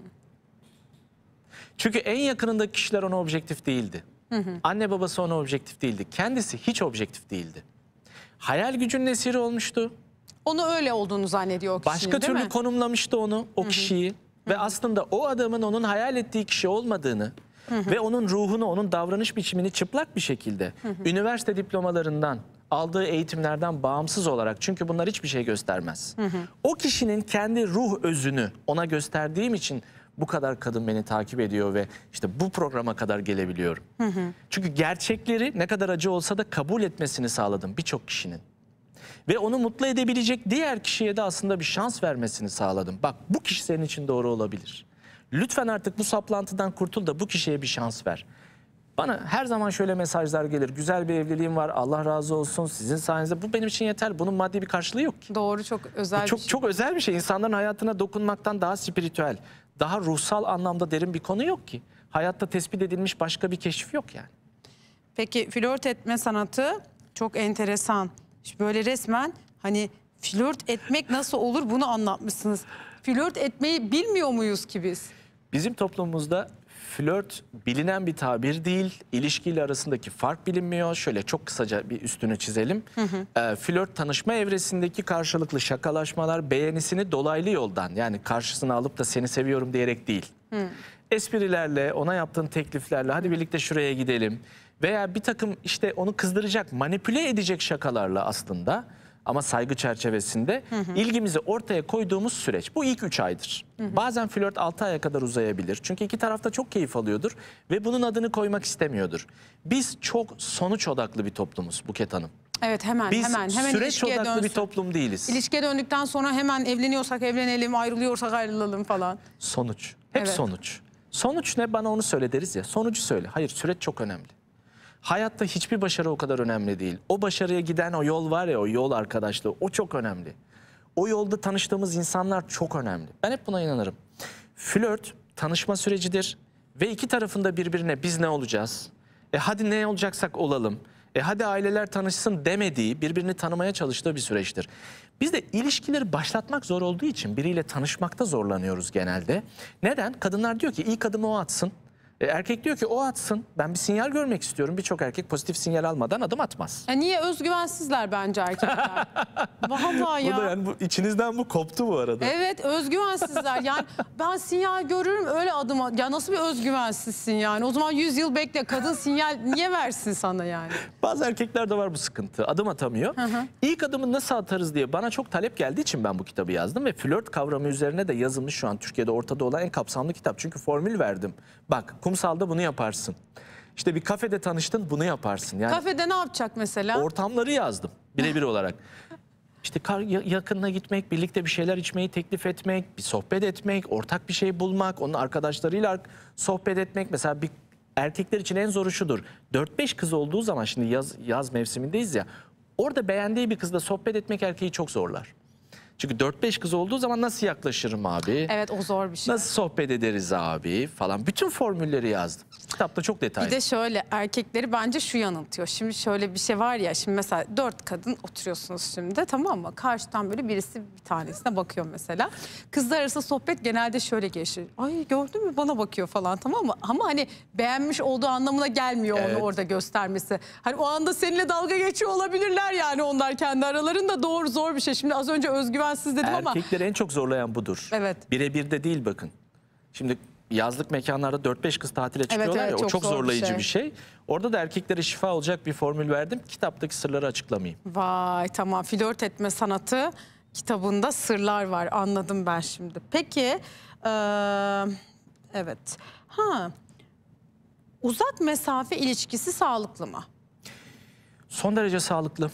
Çünkü en yakınındaki kişiler ona objektif değildi. Hı Anne babası ona objektif değildi. Kendisi hiç objektif değildi. Hayal gücünün esiri olmuştu. Onu öyle olduğunu zannediyor o kişinin Başka değil türlü mi? konumlamıştı onu, o kişiyi. Hı hı. Ve aslında o adamın onun hayal ettiği kişi olmadığını hı hı. ve onun ruhunu, onun davranış biçimini çıplak bir şekilde hı hı. üniversite diplomalarından, aldığı eğitimlerden bağımsız olarak çünkü bunlar hiçbir şey göstermez. Hı hı. O kişinin kendi ruh özünü ona gösterdiğim için bu kadar kadın beni takip ediyor ve işte bu programa kadar gelebiliyorum. Hı hı. Çünkü gerçekleri ne kadar acı olsa da kabul etmesini sağladım birçok kişinin. Ve onu mutlu edebilecek diğer kişiye de aslında bir şans vermesini sağladım. Bak bu kişi senin için doğru olabilir. Lütfen artık bu saplantıdan kurtul da bu kişiye bir şans ver. Bana her zaman şöyle mesajlar gelir. Güzel bir evliliğim var. Allah razı olsun. Sizin sayenizde. Bu benim için yeter. Bunun maddi bir karşılığı yok ki. Doğru çok özel e, çok, bir şey. Çok özel bir şey. İnsanların hayatına dokunmaktan daha spiritüel, daha ruhsal anlamda derin bir konu yok ki. Hayatta tespit edilmiş başka bir keşif yok yani. Peki flört etme sanatı çok enteresan. İşte böyle resmen hani flört etmek nasıl olur bunu anlatmışsınız. Flört etmeyi bilmiyor muyuz ki biz? Bizim toplumumuzda flört bilinen bir tabir değil. İlişkiyle arasındaki fark bilinmiyor. Şöyle çok kısaca bir üstünü çizelim. Hı hı. E, ee, flört tanışma evresindeki karşılıklı şakalaşmalar beğenisini dolaylı yoldan yani karşısına alıp da seni seviyorum diyerek değil. Hı. Esprilerle, ona yaptığın tekliflerle hadi birlikte şuraya gidelim veya bir takım işte onu kızdıracak, manipüle edecek şakalarla aslında ama saygı çerçevesinde hı hı. ilgimizi ortaya koyduğumuz süreç. Bu ilk 3 aydır. Hı hı. Bazen flört 6 aya kadar uzayabilir. Çünkü iki tarafta çok keyif alıyordur ve bunun adını koymak istemiyordur. Biz çok sonuç odaklı bir toplumuz Buket Hanım. Evet hemen Biz hemen hemen süreç odaklı dönsün. bir toplum değiliz. İlişkiye döndükten sonra hemen evleniyorsak evlenelim, ayrılıyorsak ayrılalım falan. Sonuç. Hep evet. sonuç. Sonuç ne bana onu söyle deriz ya. Sonucu söyle. Hayır süreç çok önemli. Hayatta hiçbir başarı o kadar önemli değil. O başarıya giden o yol var ya o yol arkadaşlığı o çok önemli. O yolda tanıştığımız insanlar çok önemli. Ben hep buna inanırım. Flört tanışma sürecidir ve iki tarafında birbirine biz ne olacağız? E hadi ne olacaksak olalım. E hadi aileler tanışsın demediği, birbirini tanımaya çalıştığı bir süreçtir. Biz de ilişkileri başlatmak zor olduğu için biriyle tanışmakta zorlanıyoruz genelde. Neden? Kadınlar diyor ki ilk adımı o atsın. E, erkek diyor ki o atsın. Ben bir sinyal görmek istiyorum. Birçok erkek pozitif sinyal almadan adım atmaz. Ya e, niye özgüvensizler bence erkekler? <laughs> Vallahi ya. Bu da yani bu, içinizden bu koptu bu arada. Evet özgüvensizler. Yani ben sinyal görürüm öyle adım at. Ya nasıl bir özgüvensizsin yani? O zaman 100 yıl bekle kadın sinyal niye versin sana yani? Bazı erkeklerde var bu sıkıntı. Adım atamıyor. Hı hı. İlk adımı nasıl atarız diye bana çok talep geldiği için ben bu kitabı yazdım ve flört kavramı üzerine de yazılmış şu an Türkiye'de ortada olan en kapsamlı kitap. Çünkü formül verdim. Bak kum kumsalda bunu yaparsın. İşte bir kafede tanıştın bunu yaparsın. Yani Kafede ne yapacak mesela? ortamları yazdım birebir olarak. İşte kar- ya- yakınına gitmek, birlikte bir şeyler içmeyi teklif etmek, bir sohbet etmek, ortak bir şey bulmak, onun arkadaşlarıyla sohbet etmek. Mesela bir erkekler için en zoru şudur. 4-5 kız olduğu zaman şimdi yaz, yaz mevsimindeyiz ya. Orada beğendiği bir kızla sohbet etmek erkeği çok zorlar. Çünkü 4-5 kız olduğu zaman nasıl yaklaşırım abi? Evet o zor bir şey. Nasıl sohbet ederiz abi falan. Bütün formülleri yazdım. Kitapta çok detaylı. Bir de şöyle erkekleri bence şu yanıltıyor. Şimdi şöyle bir şey var ya şimdi mesela dört kadın oturuyorsunuz şimdi tamam mı? Karşıdan böyle birisi bir tanesine bakıyor mesela. Kızlar arası sohbet genelde şöyle geçir. Ay gördün mü bana bakıyor falan tamam mı? Ama hani beğenmiş olduğu anlamına gelmiyor evet. onu orada göstermesi. Hani o anda seninle dalga geçiyor olabilirler yani onlar kendi aralarında doğru zor bir şey. Şimdi az önce özgüven güvensiz dedim Erkekleri ama. Erkekleri en çok zorlayan budur. Evet. Birebir de değil bakın. Şimdi yazlık mekanlarda 4-5 kız tatile çıkıyorlar evet, evet, ya çok o çok zorlayıcı bir şey. bir şey. Orada da erkeklere şifa olacak bir formül verdim. Kitaptaki sırları açıklamayayım. Vay tamam flört etme sanatı kitabında sırlar var anladım ben şimdi. Peki ee, evet ha uzak mesafe ilişkisi sağlıklı mı? Son derece sağlıklı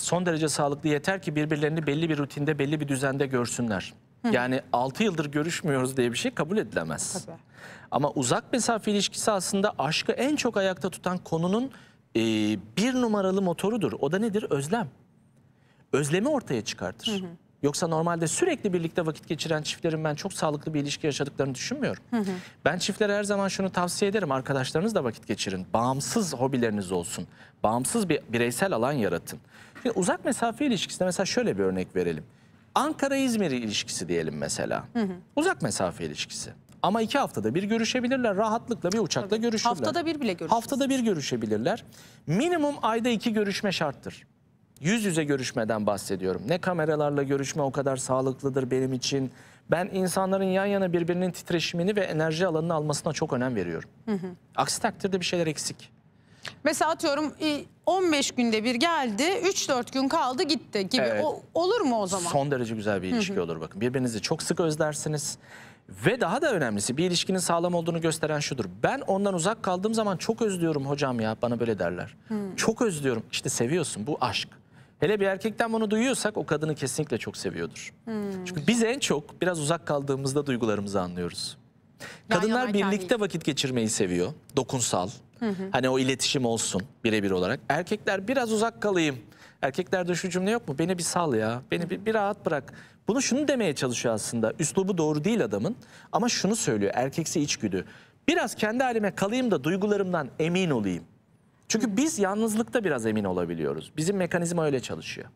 son derece sağlıklı yeter ki birbirlerini belli bir rutinde, belli bir düzende görsünler. Hı. Yani 6 yıldır görüşmüyoruz diye bir şey kabul edilemez. Tabii. Ama uzak mesafe ilişkisi aslında aşkı en çok ayakta tutan konunun e, bir numaralı motorudur. O da nedir? Özlem. Özlemi ortaya çıkartır. Hı hı. Yoksa normalde sürekli birlikte vakit geçiren çiftlerin ben çok sağlıklı bir ilişki yaşadıklarını düşünmüyorum. Hı hı. Ben çiftlere her zaman şunu tavsiye ederim. Arkadaşlarınızla vakit geçirin. Bağımsız hobileriniz olsun. Bağımsız bir bireysel alan yaratın uzak mesafe ilişkisinde mesela şöyle bir örnek verelim. Ankara-İzmir ilişkisi diyelim mesela. Hı hı. Uzak mesafe ilişkisi. Ama iki haftada bir görüşebilirler. Rahatlıkla bir uçakla Tabii. görüşürler. Haftada bir bile görüşürler. Haftada bir görüşebilirler. Minimum ayda iki görüşme şarttır. Yüz yüze görüşmeden bahsediyorum. Ne kameralarla görüşme o kadar sağlıklıdır benim için. Ben insanların yan yana birbirinin titreşimini ve enerji alanını almasına çok önem veriyorum. Hı hı. Aksi takdirde bir şeyler eksik. Mesela atıyorum 15 günde bir geldi, 3-4 gün kaldı gitti gibi. Evet. O, olur mu o zaman? Son derece güzel bir ilişki Hı -hı. olur bakın. Birbirinizi çok sık özlersiniz. Ve daha da önemlisi bir ilişkinin sağlam olduğunu gösteren şudur. Ben ondan uzak kaldığım zaman çok özlüyorum hocam ya bana böyle derler. Hmm. Çok özlüyorum. İşte seviyorsun bu aşk. Hele bir erkekten bunu duyuyorsak o kadını kesinlikle çok seviyordur. Hmm. Çünkü biz en çok biraz uzak kaldığımızda duygularımızı anlıyoruz. Kadınlar birlikte vakit geçirmeyi seviyor. Dokunsal, Hı hı. Hani o iletişim olsun birebir olarak. Erkekler biraz uzak kalayım. Erkeklerde şu cümle yok mu? Beni bir sal ya. Beni bir, bir rahat bırak. Bunu şunu demeye çalışıyor aslında. Üslubu doğru değil adamın. Ama şunu söylüyor. Erkeksi içgüdü. Biraz kendi halime kalayım da duygularımdan emin olayım. Çünkü biz yalnızlıkta biraz emin olabiliyoruz. Bizim mekanizma öyle çalışıyor.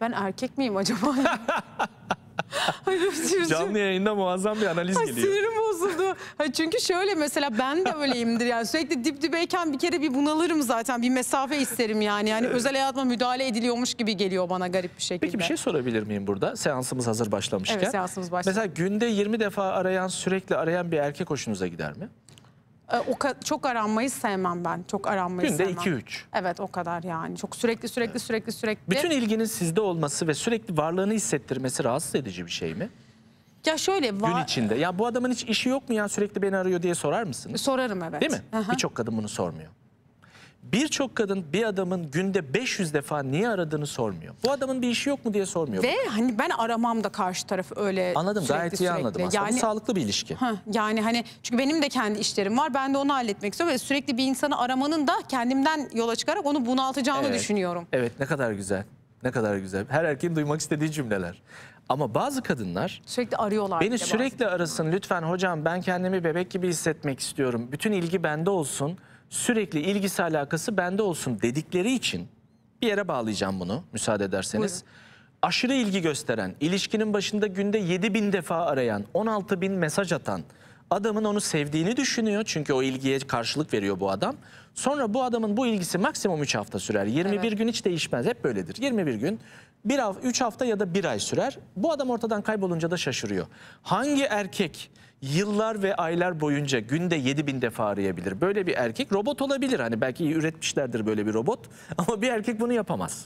Ben erkek miyim acaba? <laughs> Canlı yayında muazzam bir analiz Ay, geliyor. Sinirim bozuldu. Hayır, çünkü şöyle mesela ben de öyleyimdir yani sürekli dip dibeyken bir kere bir bunalırım zaten bir mesafe isterim yani. Yani özel hayatıma müdahale ediliyormuş gibi geliyor bana garip bir şekilde. Peki bir şey sorabilir miyim burada seansımız hazır başlamışken? Evet seansımız başlamış. Mesela günde 20 defa arayan sürekli arayan bir erkek hoşunuza gider mi? Ee, o çok aranmayı sevmem ben. Çok aranmayı Günde sevmem. 2-3. Evet o kadar yani. Çok sürekli sürekli sürekli sürekli. Bütün ilginin sizde olması ve sürekli varlığını hissettirmesi rahatsız edici bir şey mi? Ya şöyle var. Gün içinde. Ya bu adamın hiç işi yok mu ya sürekli beni arıyor diye sorar mısınız? sorarım evet. Değil mi? Aha. Birçok kadın bunu sormuyor birçok kadın bir adamın günde 500 defa niye aradığını sormuyor. Bu adamın bir işi yok mu diye sormuyor. Ve hani ben aramam da karşı tarafı öyle Anladım gayet iyi sürekli. anladım aslında. Yani, bu sağlıklı bir ilişki. Heh, yani hani çünkü benim de kendi işlerim var. Ben de onu halletmek istiyorum. Ve sürekli bir insanı aramanın da kendimden yola çıkarak onu bunaltacağını evet. düşünüyorum. Evet ne kadar güzel. Ne kadar güzel. Her erkeğin duymak istediği cümleler. Ama bazı kadınlar sürekli arıyorlar. Beni sürekli bazen. arasın lütfen hocam ben kendimi bebek gibi hissetmek istiyorum. Bütün ilgi bende olsun sürekli ilgisi alakası bende olsun dedikleri için bir yere bağlayacağım bunu müsaade ederseniz. Buyurun. Aşırı ilgi gösteren, ilişkinin başında günde 7 bin defa arayan, 16 bin mesaj atan, Adamın onu sevdiğini düşünüyor çünkü o ilgiye karşılık veriyor bu adam. Sonra bu adamın bu ilgisi maksimum 3 hafta sürer. 21 evet. gün hiç değişmez. Hep böyledir. 21 gün, 1 hafta, 3 hafta ya da 1 ay sürer. Bu adam ortadan kaybolunca da şaşırıyor. Hangi erkek yıllar ve aylar boyunca günde 7000 defa arayabilir? Böyle bir erkek robot olabilir. Hani belki üretmişlerdir böyle bir robot <laughs> ama bir erkek bunu yapamaz.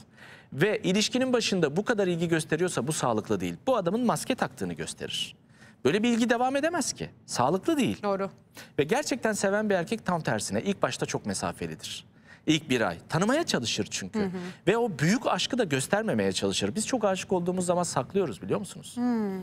Ve ilişkinin başında bu kadar ilgi gösteriyorsa bu sağlıklı değil. Bu adamın maske taktığını gösterir. Böyle bir ilgi devam edemez ki. Sağlıklı değil. Doğru. Ve gerçekten seven bir erkek tam tersine ilk başta çok mesafelidir. İlk bir ay. Tanımaya çalışır çünkü. Hı hı. Ve o büyük aşkı da göstermemeye çalışır. Biz çok aşık olduğumuz zaman saklıyoruz biliyor musunuz? Hı. Hmm.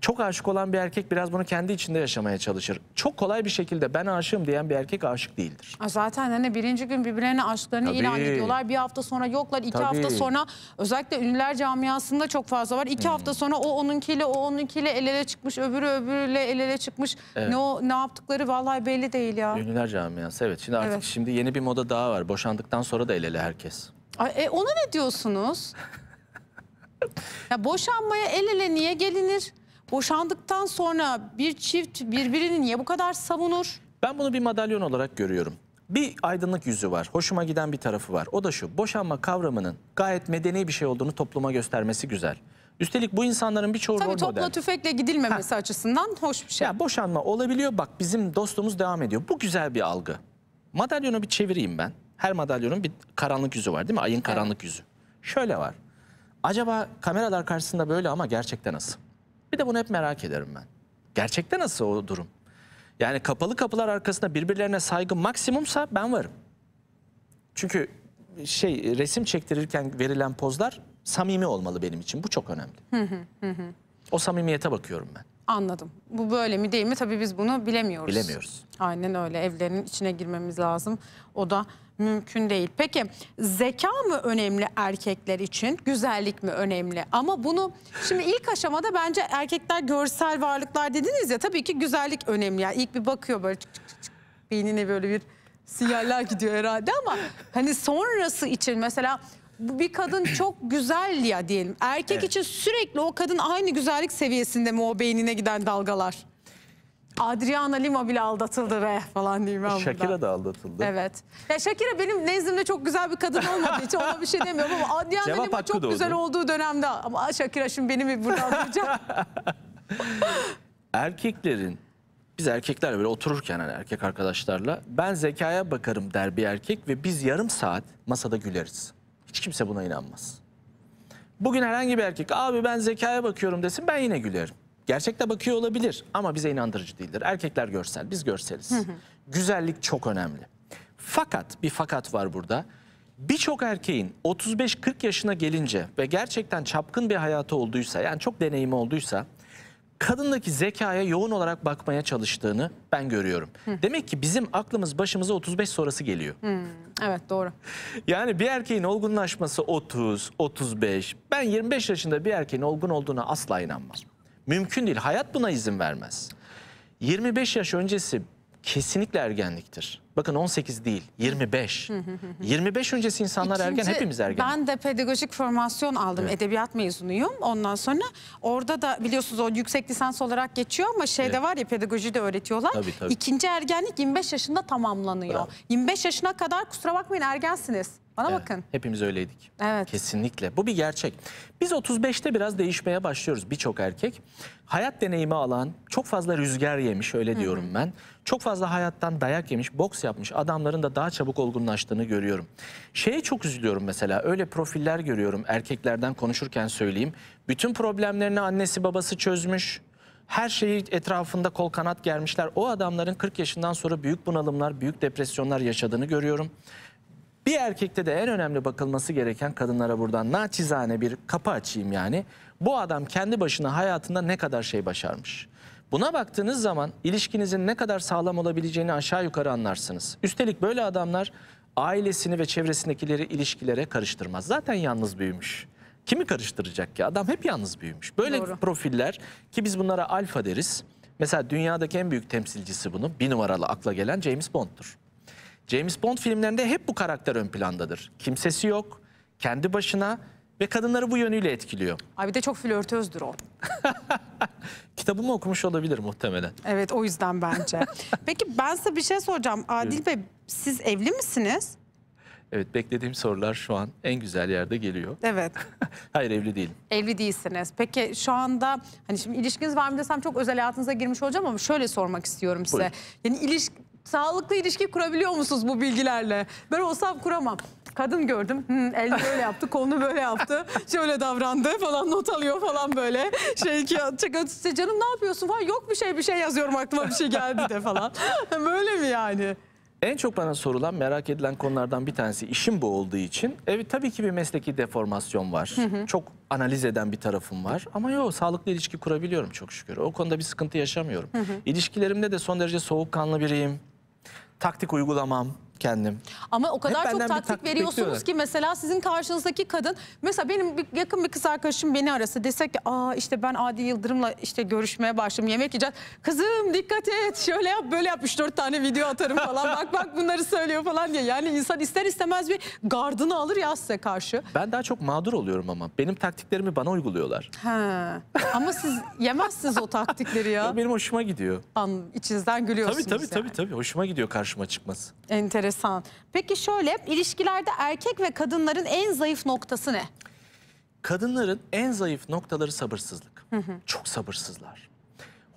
Çok aşık olan bir erkek biraz bunu kendi içinde yaşamaya çalışır. Çok kolay bir şekilde ben aşığım diyen bir erkek aşık değildir. Zaten hani birinci gün birbirlerine aşklarını Tabii. ilan ediyorlar. Bir hafta sonra yoklar. iki Tabii. hafta sonra özellikle ünlüler camiasında çok fazla var. İki hmm. hafta sonra o onunkiyle o onunkiyle el ele çıkmış. Öbürü öbürüyle el ele çıkmış. Evet. Ne o ne yaptıkları vallahi belli değil ya. Ünlüler camiası evet. Şimdi artık Evet. şimdi yeni bir moda daha var. Boşandıktan sonra da el ele herkes. Ay, e, ona ne diyorsunuz? <laughs> ya boşanmaya el ele niye gelinir? boşandıktan sonra bir çift birbirini niye bu kadar savunur? Ben bunu bir madalyon olarak görüyorum. Bir aydınlık yüzü var, hoşuma giden bir tarafı var. O da şu, boşanma kavramının gayet medeni bir şey olduğunu topluma göstermesi güzel. Üstelik bu insanların bir birçoğu Tabii rol topla model. tüfekle gidilmemesi ha. açısından hoş bir şey. Ya boşanma olabiliyor bak bizim dostumuz devam ediyor. Bu güzel bir algı. Madalyonu bir çevireyim ben. Her madalyonun bir karanlık yüzü var değil mi? Ayın karanlık evet. yüzü. Şöyle var. Acaba kameralar karşısında böyle ama gerçekten nasıl? Bir de bunu hep merak ederim ben. Gerçekte nasıl o durum? Yani kapalı kapılar arkasında birbirlerine saygı maksimumsa ben varım. Çünkü şey resim çektirirken verilen pozlar samimi olmalı benim için. Bu çok önemli. O samimiyete bakıyorum ben. Anladım. Bu böyle mi değil mi? Tabii biz bunu bilemiyoruz. Bilemiyoruz. Aynen öyle. Evlerin içine girmemiz lazım. O da Mümkün değil. Peki zeka mı önemli erkekler için? Güzellik mi önemli? Ama bunu şimdi ilk aşamada bence erkekler görsel varlıklar dediniz ya tabii ki güzellik önemli. Yani ilk bir bakıyor böyle çık çık çık beynine böyle bir sinyaller gidiyor herhalde ama hani sonrası için mesela bir kadın <clears throat> çok güzel ya diyelim. Erkek evet. için sürekli o kadın aynı güzellik seviyesinde mi o beynine giden dalgalar? Adriana Lima bile aldatıldı re falan diyeyim ben Shakira da aldatıldı. Evet. Ya Shakira benim nezdimde çok güzel bir kadın olmadığı için ona bir şey demiyorum ama <laughs> Adriana Cevap Lima çok doğdu. güzel olduğu dönemde ama Shakira şimdi beni mi burada alacak? <laughs> Erkeklerin biz erkekler böyle otururken hani erkek arkadaşlarla ben zekaya bakarım der bir erkek ve biz yarım saat masada güleriz. Hiç kimse buna inanmaz. Bugün herhangi bir erkek abi ben zekaya bakıyorum desin ben yine gülerim. Gerçekte bakıyor olabilir ama bize inandırıcı değildir. Erkekler görsel, biz görseliz. Hı hı. Güzellik çok önemli. Fakat bir fakat var burada. Birçok erkeğin 35-40 yaşına gelince ve gerçekten çapkın bir hayatı olduysa, yani çok deneyimi olduysa kadındaki zekaya yoğun olarak bakmaya çalıştığını ben görüyorum. Hı. Demek ki bizim aklımız başımıza 35 sonrası geliyor. Hı. Evet doğru. Yani bir erkeğin olgunlaşması 30, 35. Ben 25 yaşında bir erkeğin olgun olduğuna asla inanmam. Mümkün değil. Hayat buna izin vermez. 25 yaş öncesi kesinlikle ergenliktir. Bakın 18 değil 25. 25 <laughs> öncesi insanlar İkinci, ergen hepimiz ergen. Ben de pedagojik formasyon aldım. Evet. Edebiyat mezunuyum. Ondan sonra orada da biliyorsunuz o yüksek lisans olarak geçiyor ama şeyde evet. var ya pedagoji de öğretiyorlar. Tabii, tabii. İkinci ergenlik 25 yaşında tamamlanıyor. Bravo. 25 yaşına kadar kusura bakmayın ergensiniz. Bana evet, bakın. Hepimiz öyleydik. Evet. Kesinlikle. Bu bir gerçek. Biz 35'te biraz değişmeye başlıyoruz birçok erkek. Hayat deneyimi alan, çok fazla rüzgar yemiş öyle Hı. diyorum ben. Çok fazla hayattan dayak yemiş, boks yapmış adamların da daha çabuk olgunlaştığını görüyorum. Şeye çok üzülüyorum mesela. Öyle profiller görüyorum erkeklerden konuşurken söyleyeyim. Bütün problemlerini annesi babası çözmüş her şeyi etrafında kol kanat germişler. O adamların 40 yaşından sonra büyük bunalımlar, büyük depresyonlar yaşadığını görüyorum. Bir erkekte de en önemli bakılması gereken kadınlara buradan naçizane bir kapı açayım yani. Bu adam kendi başına hayatında ne kadar şey başarmış. Buna baktığınız zaman ilişkinizin ne kadar sağlam olabileceğini aşağı yukarı anlarsınız. Üstelik böyle adamlar ailesini ve çevresindekileri ilişkilere karıştırmaz. Zaten yalnız büyümüş. Kimi karıştıracak ki? Adam hep yalnız büyümüş. Böyle Doğru. profiller ki biz bunlara alfa deriz. Mesela dünyadaki en büyük temsilcisi bunun bir numaralı akla gelen James Bond'tur. James Bond filmlerinde hep bu karakter ön plandadır. Kimsesi yok, kendi başına ve kadınları bu yönüyle etkiliyor. Abi de çok flörtözdür o. <laughs> Kitabımı okumuş olabilir muhtemelen. Evet o yüzden bence. <laughs> Peki ben size bir şey soracağım. Adil Bey siz evli misiniz? Evet beklediğim sorular şu an en güzel yerde geliyor. Evet. <laughs> Hayır evli değilim. Evli değilsiniz. Peki şu anda hani şimdi ilişkiniz var mı desem çok özel hayatınıza girmiş olacağım ama şöyle sormak istiyorum size. Buyurun. Yani ilişki Sağlıklı ilişki kurabiliyor musunuz bu bilgilerle? Ben olsam kuramam. Kadın gördüm. Hmm, elini böyle yaptı, kolunu böyle yaptı. Şöyle davrandı falan not alıyor falan böyle. Şey ki canım ne yapıyorsun falan. Yok bir şey bir şey yazıyorum aklıma bir şey geldi de falan. <laughs> böyle mi yani? En çok bana sorulan, merak edilen konulardan bir tanesi işim bu olduğu için. Evet tabii ki bir mesleki deformasyon var. Hı hı. Çok analiz eden bir tarafım var. Ama yok sağlıklı ilişki kurabiliyorum çok şükür. O konuda bir sıkıntı yaşamıyorum. Hı hı. İlişkilerimde de son derece soğukkanlı biriyim taktik uygulamam, kendim. Ama o kadar çok taktik, taktik veriyorsunuz bekliyorlar. ki mesela sizin karşınızdaki kadın mesela benim bir, yakın bir kız arkadaşım beni arasa desek ki aa işte ben Adi Yıldırım'la işte görüşmeye başladım yemek yiyeceğiz. Kızım dikkat et şöyle yap böyle yap 3-4 tane video atarım falan <laughs> bak bak bunları söylüyor falan diye. Yani insan ister istemez bir gardını alır ya size karşı. Ben daha çok mağdur oluyorum ama benim taktiklerimi bana uyguluyorlar. He. Ama siz yemezsiniz o taktikleri ya. <laughs> ya benim hoşuma gidiyor. An, içinizden gülüyorsunuz tabii, tabii, yani. Tabii tabii tabii hoşuma gidiyor karşıma çıkması. Enteresan enteresan. Peki şöyle ilişkilerde erkek ve kadınların en zayıf noktası ne? Kadınların en zayıf noktaları sabırsızlık. Hı hı. Çok sabırsızlar.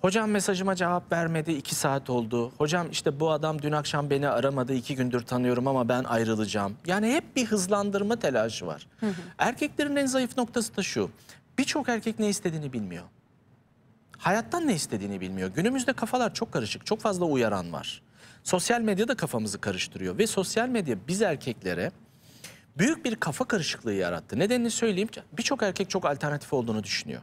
Hocam mesajıma cevap vermedi, iki saat oldu. Hocam işte bu adam dün akşam beni aramadı, iki gündür tanıyorum ama ben ayrılacağım. Yani hep bir hızlandırma telaşı var. Hı hı. Erkeklerin en zayıf noktası da şu. Birçok erkek ne istediğini bilmiyor. Hayattan ne istediğini bilmiyor. Günümüzde kafalar çok karışık, çok fazla uyaran var. Sosyal medya da kafamızı karıştırıyor ve sosyal medya biz erkeklere büyük bir kafa karışıklığı yarattı. Nedenini söyleyeyim. Birçok erkek çok alternatif olduğunu düşünüyor.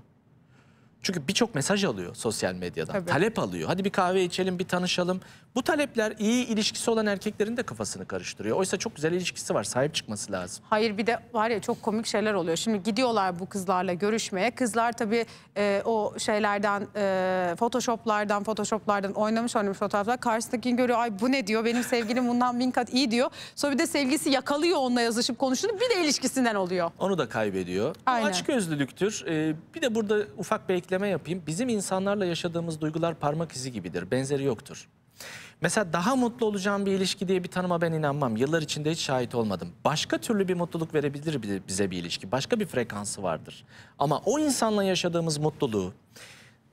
Çünkü birçok mesaj alıyor sosyal medyadan. Tabii. Talep alıyor. Hadi bir kahve içelim, bir tanışalım. Bu talepler iyi ilişkisi olan erkeklerin de kafasını karıştırıyor. Oysa çok güzel ilişkisi var. Sahip çıkması lazım. Hayır bir de var ya çok komik şeyler oluyor. Şimdi gidiyorlar bu kızlarla görüşmeye. Kızlar tabii e, o şeylerden, e, photoshoplardan, photoshoplardan oynamış oynamış fotoğraflar. Karşısındakini görüyor. Ay bu ne diyor? Benim sevgilim bundan bin kat iyi diyor. Sonra bir de sevgisi yakalıyor onunla yazışıp konuştuğunu. Bir de ilişkisinden oluyor. Onu da kaybediyor. Aynen. Bu açgözlülüktür. Ee, bir de burada ufak bir ekleme yapayım. Bizim insanlarla yaşadığımız duygular parmak izi gibidir. Benzeri yoktur. Mesela daha mutlu olacağım bir ilişki diye bir tanıma ben inanmam. Yıllar içinde hiç şahit olmadım. Başka türlü bir mutluluk verebilir bize bir ilişki. Başka bir frekansı vardır. Ama o insanla yaşadığımız mutluluğu,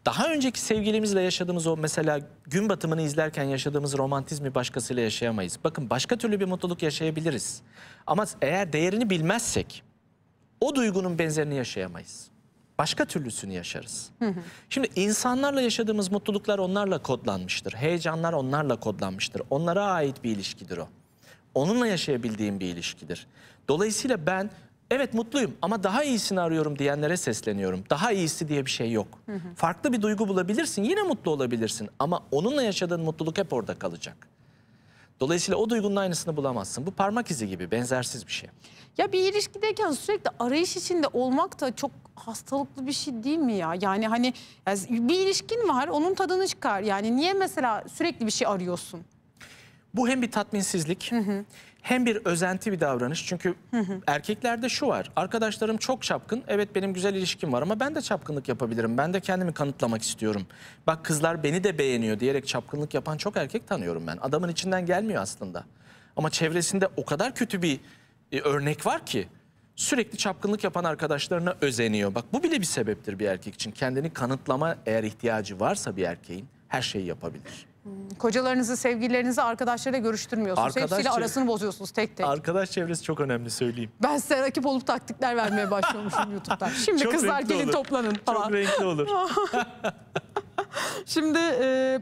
daha önceki sevgilimizle yaşadığımız o mesela gün batımını izlerken yaşadığımız romantizmi başkasıyla yaşayamayız. Bakın başka türlü bir mutluluk yaşayabiliriz. Ama eğer değerini bilmezsek o duygunun benzerini yaşayamayız başka türlüsünü yaşarız. Hı hı. Şimdi insanlarla yaşadığımız mutluluklar onlarla kodlanmıştır. Heyecanlar onlarla kodlanmıştır. Onlara ait bir ilişkidir o. Onunla yaşayabildiğim bir ilişkidir. Dolayısıyla ben evet mutluyum ama daha iyisini arıyorum diyenlere sesleniyorum. Daha iyisi diye bir şey yok. Hı hı. Farklı bir duygu bulabilirsin yine mutlu olabilirsin ama onunla yaşadığın mutluluk hep orada kalacak. Dolayısıyla o duygunun aynısını bulamazsın. Bu parmak izi gibi benzersiz bir şey. Ya bir ilişkideyken sürekli arayış içinde olmak da çok hastalıklı bir şey değil mi ya? Yani hani bir ilişkin var onun tadını çıkar. Yani niye mesela sürekli bir şey arıyorsun? Bu hem bir tatminsizlik... Hı hı hem bir özenti bir davranış. Çünkü hı hı. erkeklerde şu var. Arkadaşlarım çok çapkın. Evet benim güzel ilişkim var ama ben de çapkınlık yapabilirim. Ben de kendimi kanıtlamak istiyorum. Bak kızlar beni de beğeniyor diyerek çapkınlık yapan çok erkek tanıyorum ben. Adamın içinden gelmiyor aslında. Ama çevresinde o kadar kötü bir e, örnek var ki sürekli çapkınlık yapan arkadaşlarına özeniyor. Bak bu bile bir sebeptir bir erkek için. Kendini kanıtlama eğer ihtiyacı varsa bir erkeğin her şeyi yapabilir. Kocalarınızı, sevgililerinizi arkadaşlarıyla görüştürmüyorsunuz. Arkadaş Hepsiyle arasını bozuyorsunuz tek tek. Arkadaş çevresi çok önemli söyleyeyim. Ben size rakip olup taktikler vermeye başlamışım YouTube'da. <laughs> Şimdi çok kızlar gelin olur. toplanın falan. Çok renkli olur. <laughs> Şimdi... E,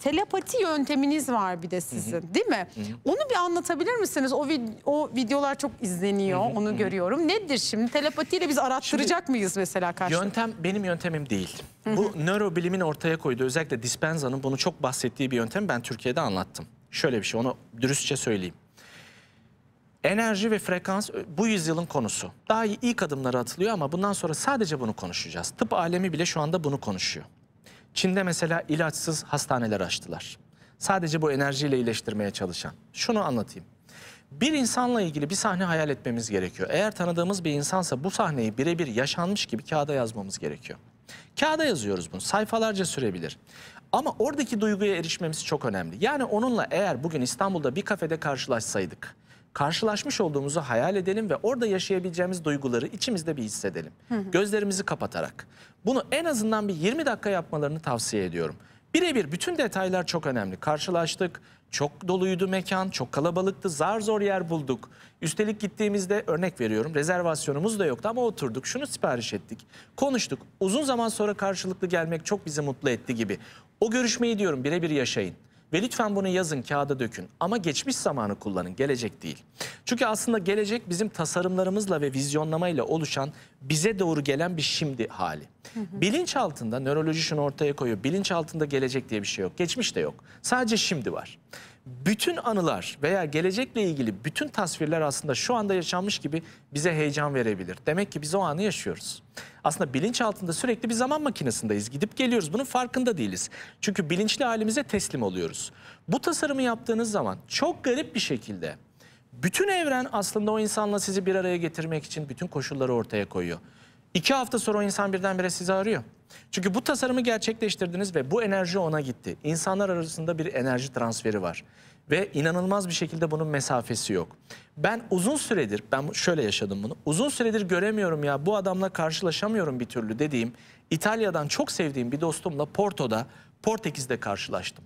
Telepati yönteminiz var bir de sizin değil mi? Onu bir anlatabilir misiniz? O, vid o videolar çok izleniyor onu görüyorum. Nedir şimdi telepatiyle biz arattıracak şimdi, mıyız mesela karşılıklı? Yöntem benim yöntemim değil. Bu nörobilimin ortaya koyduğu özellikle Dispenza'nın bunu çok bahsettiği bir yöntem ben Türkiye'de anlattım. Şöyle bir şey onu dürüstçe söyleyeyim. Enerji ve frekans bu yüzyılın konusu. Daha iyi, ilk adımları atılıyor ama bundan sonra sadece bunu konuşacağız. Tıp alemi bile şu anda bunu konuşuyor. Çin'de mesela ilaçsız hastaneler açtılar. Sadece bu enerjiyle iyileştirmeye çalışan. Şunu anlatayım. Bir insanla ilgili bir sahne hayal etmemiz gerekiyor. Eğer tanıdığımız bir insansa bu sahneyi birebir yaşanmış gibi kağıda yazmamız gerekiyor. Kağıda yazıyoruz bunu. Sayfalarca sürebilir. Ama oradaki duyguya erişmemiz çok önemli. Yani onunla eğer bugün İstanbul'da bir kafede karşılaşsaydık karşılaşmış olduğumuzu hayal edelim ve orada yaşayabileceğimiz duyguları içimizde bir hissedelim. Hı hı. Gözlerimizi kapatarak. Bunu en azından bir 20 dakika yapmalarını tavsiye ediyorum. Birebir bütün detaylar çok önemli. Karşılaştık, çok doluydu mekan, çok kalabalıktı, zar zor yer bulduk. Üstelik gittiğimizde örnek veriyorum rezervasyonumuz da yoktu ama oturduk, şunu sipariş ettik, konuştuk. Uzun zaman sonra karşılıklı gelmek çok bizi mutlu etti gibi. O görüşmeyi diyorum birebir yaşayın. Ve lütfen bunu yazın, kağıda dökün. Ama geçmiş zamanı kullanın, gelecek değil. Çünkü aslında gelecek bizim tasarımlarımızla ve vizyonlamayla oluşan, bize doğru gelen bir şimdi hali. Bilinç altında, nöroloji şunu ortaya koyuyor, bilinç altında gelecek diye bir şey yok. Geçmiş de yok. Sadece şimdi var bütün anılar veya gelecekle ilgili bütün tasvirler aslında şu anda yaşanmış gibi bize heyecan verebilir. Demek ki biz o anı yaşıyoruz. Aslında bilinç altında sürekli bir zaman makinesindeyiz. Gidip geliyoruz. Bunun farkında değiliz. Çünkü bilinçli halimize teslim oluyoruz. Bu tasarımı yaptığınız zaman çok garip bir şekilde bütün evren aslında o insanla sizi bir araya getirmek için bütün koşulları ortaya koyuyor. İki hafta sonra o insan birdenbire sizi arıyor. Çünkü bu tasarımı gerçekleştirdiniz ve bu enerji ona gitti. İnsanlar arasında bir enerji transferi var. Ve inanılmaz bir şekilde bunun mesafesi yok. Ben uzun süredir, ben şöyle yaşadım bunu. Uzun süredir göremiyorum ya, bu adamla karşılaşamıyorum bir türlü dediğim... İtalya'dan çok sevdiğim bir dostumla Porto'da, Portekiz'de karşılaştım.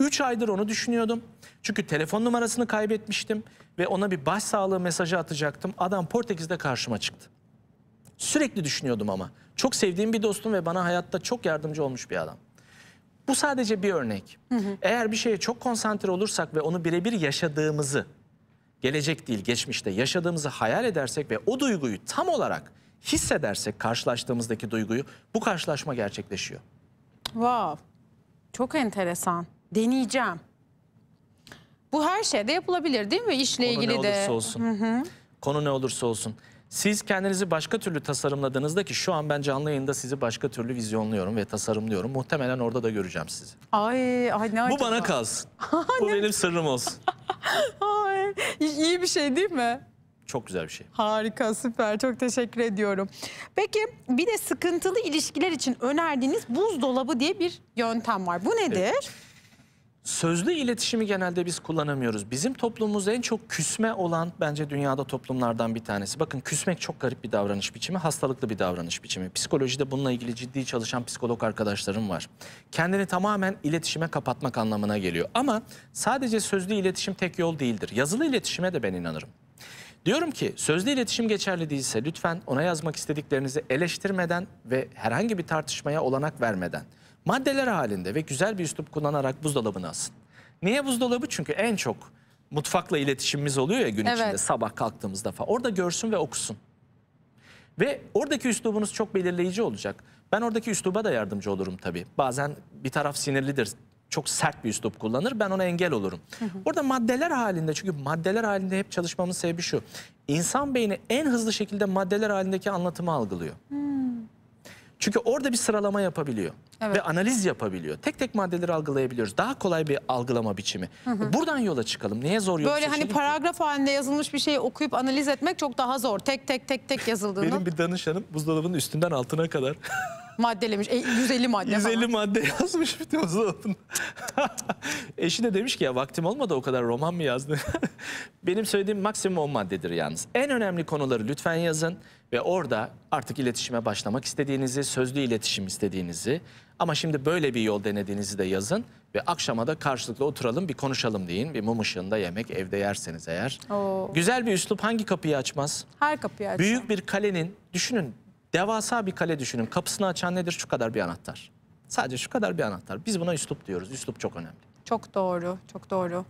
Üç aydır onu düşünüyordum. Çünkü telefon numarasını kaybetmiştim ve ona bir başsağlığı mesajı atacaktım. Adam Portekiz'de karşıma çıktı. Sürekli düşünüyordum ama. Çok sevdiğim bir dostum ve bana hayatta çok yardımcı olmuş bir adam. Bu sadece bir örnek. Hı hı. Eğer bir şeye çok konsantre olursak ve onu birebir yaşadığımızı, gelecek değil geçmişte yaşadığımızı hayal edersek ve o duyguyu tam olarak hissedersek karşılaştığımızdaki duyguyu bu karşılaşma gerçekleşiyor. Wow. Çok enteresan. Deneyeceğim. Bu her şeyde yapılabilir değil mi? İşle Konu ilgili de. Konu ne olursa olsun. Hı hı. Konu ne olursa olsun. Siz kendinizi başka türlü tasarımladığınızda ki şu an ben canlı yayında sizi başka türlü vizyonluyorum ve tasarımlıyorum. Muhtemelen orada da göreceğim sizi. Ay, ay ne Bu bana kalsın. Bu <laughs> benim sırrım olsun. ay, iyi bir şey değil mi? Çok güzel bir şey. Harika, süper. Çok teşekkür ediyorum. Peki bir de sıkıntılı ilişkiler için önerdiğiniz buzdolabı diye bir yöntem var. Bu nedir? Evet. Sözlü iletişimi genelde biz kullanamıyoruz. Bizim toplumumuzda en çok küsme olan bence dünyada toplumlardan bir tanesi. Bakın küsmek çok garip bir davranış biçimi, hastalıklı bir davranış biçimi. Psikolojide bununla ilgili ciddi çalışan psikolog arkadaşlarım var. Kendini tamamen iletişime kapatmak anlamına geliyor. Ama sadece sözlü iletişim tek yol değildir. Yazılı iletişime de ben inanırım. Diyorum ki sözlü iletişim geçerli değilse lütfen ona yazmak istediklerinizi eleştirmeden ve herhangi bir tartışmaya olanak vermeden maddeler halinde ve güzel bir üslup kullanarak buzdolabına asın. Niye buzdolabı? Çünkü en çok mutfakla iletişimimiz oluyor ya gün evet. içinde sabah kalktığımızda falan. Orada görsün ve okusun. Ve oradaki üslubunuz çok belirleyici olacak. Ben oradaki üsluba da yardımcı olurum tabii. Bazen bir taraf sinirlidir. Çok sert bir üslup kullanır. Ben ona engel olurum. Orada maddeler halinde çünkü maddeler halinde hep çalışmamın sebebi şu. İnsan beyni en hızlı şekilde maddeler halindeki anlatımı algılıyor. Hmm. Çünkü orada bir sıralama yapabiliyor. Evet. Ve analiz yapabiliyor. Tek tek maddeleri algılayabiliyoruz. Daha kolay bir algılama biçimi. Hı hı. Buradan yola çıkalım. Neye zor yol Böyle hani paragraf ki? halinde yazılmış bir şeyi okuyup analiz etmek çok daha zor. Tek tek tek tek yazıldığını. Benim bir danışanım buzdolabının üstünden altına kadar <laughs> maddelemiş. E, 150 madde 150 falan. madde yazmış bir buzdolabında. <laughs> Eşi de demiş ki ya vaktim olmadı o kadar roman mı yazdı. <laughs> Benim söylediğim maksimum 10 maddedir yalnız. En önemli konuları lütfen yazın ve orada artık iletişime başlamak istediğinizi, sözlü iletişim istediğinizi ama şimdi böyle bir yol denediğinizi de yazın ve akşama da karşılıklı oturalım bir konuşalım deyin. Bir mum ışığında yemek evde yerseniz eğer. Oo. Güzel bir üslup hangi kapıyı açmaz? Her kapıyı açar. Büyük bir kalenin düşünün Devasa bir kale düşünün. Kapısını açan nedir? Şu kadar bir anahtar. Sadece şu kadar bir anahtar. Biz buna üslup diyoruz. Üslup çok önemli. Çok doğru, çok doğru.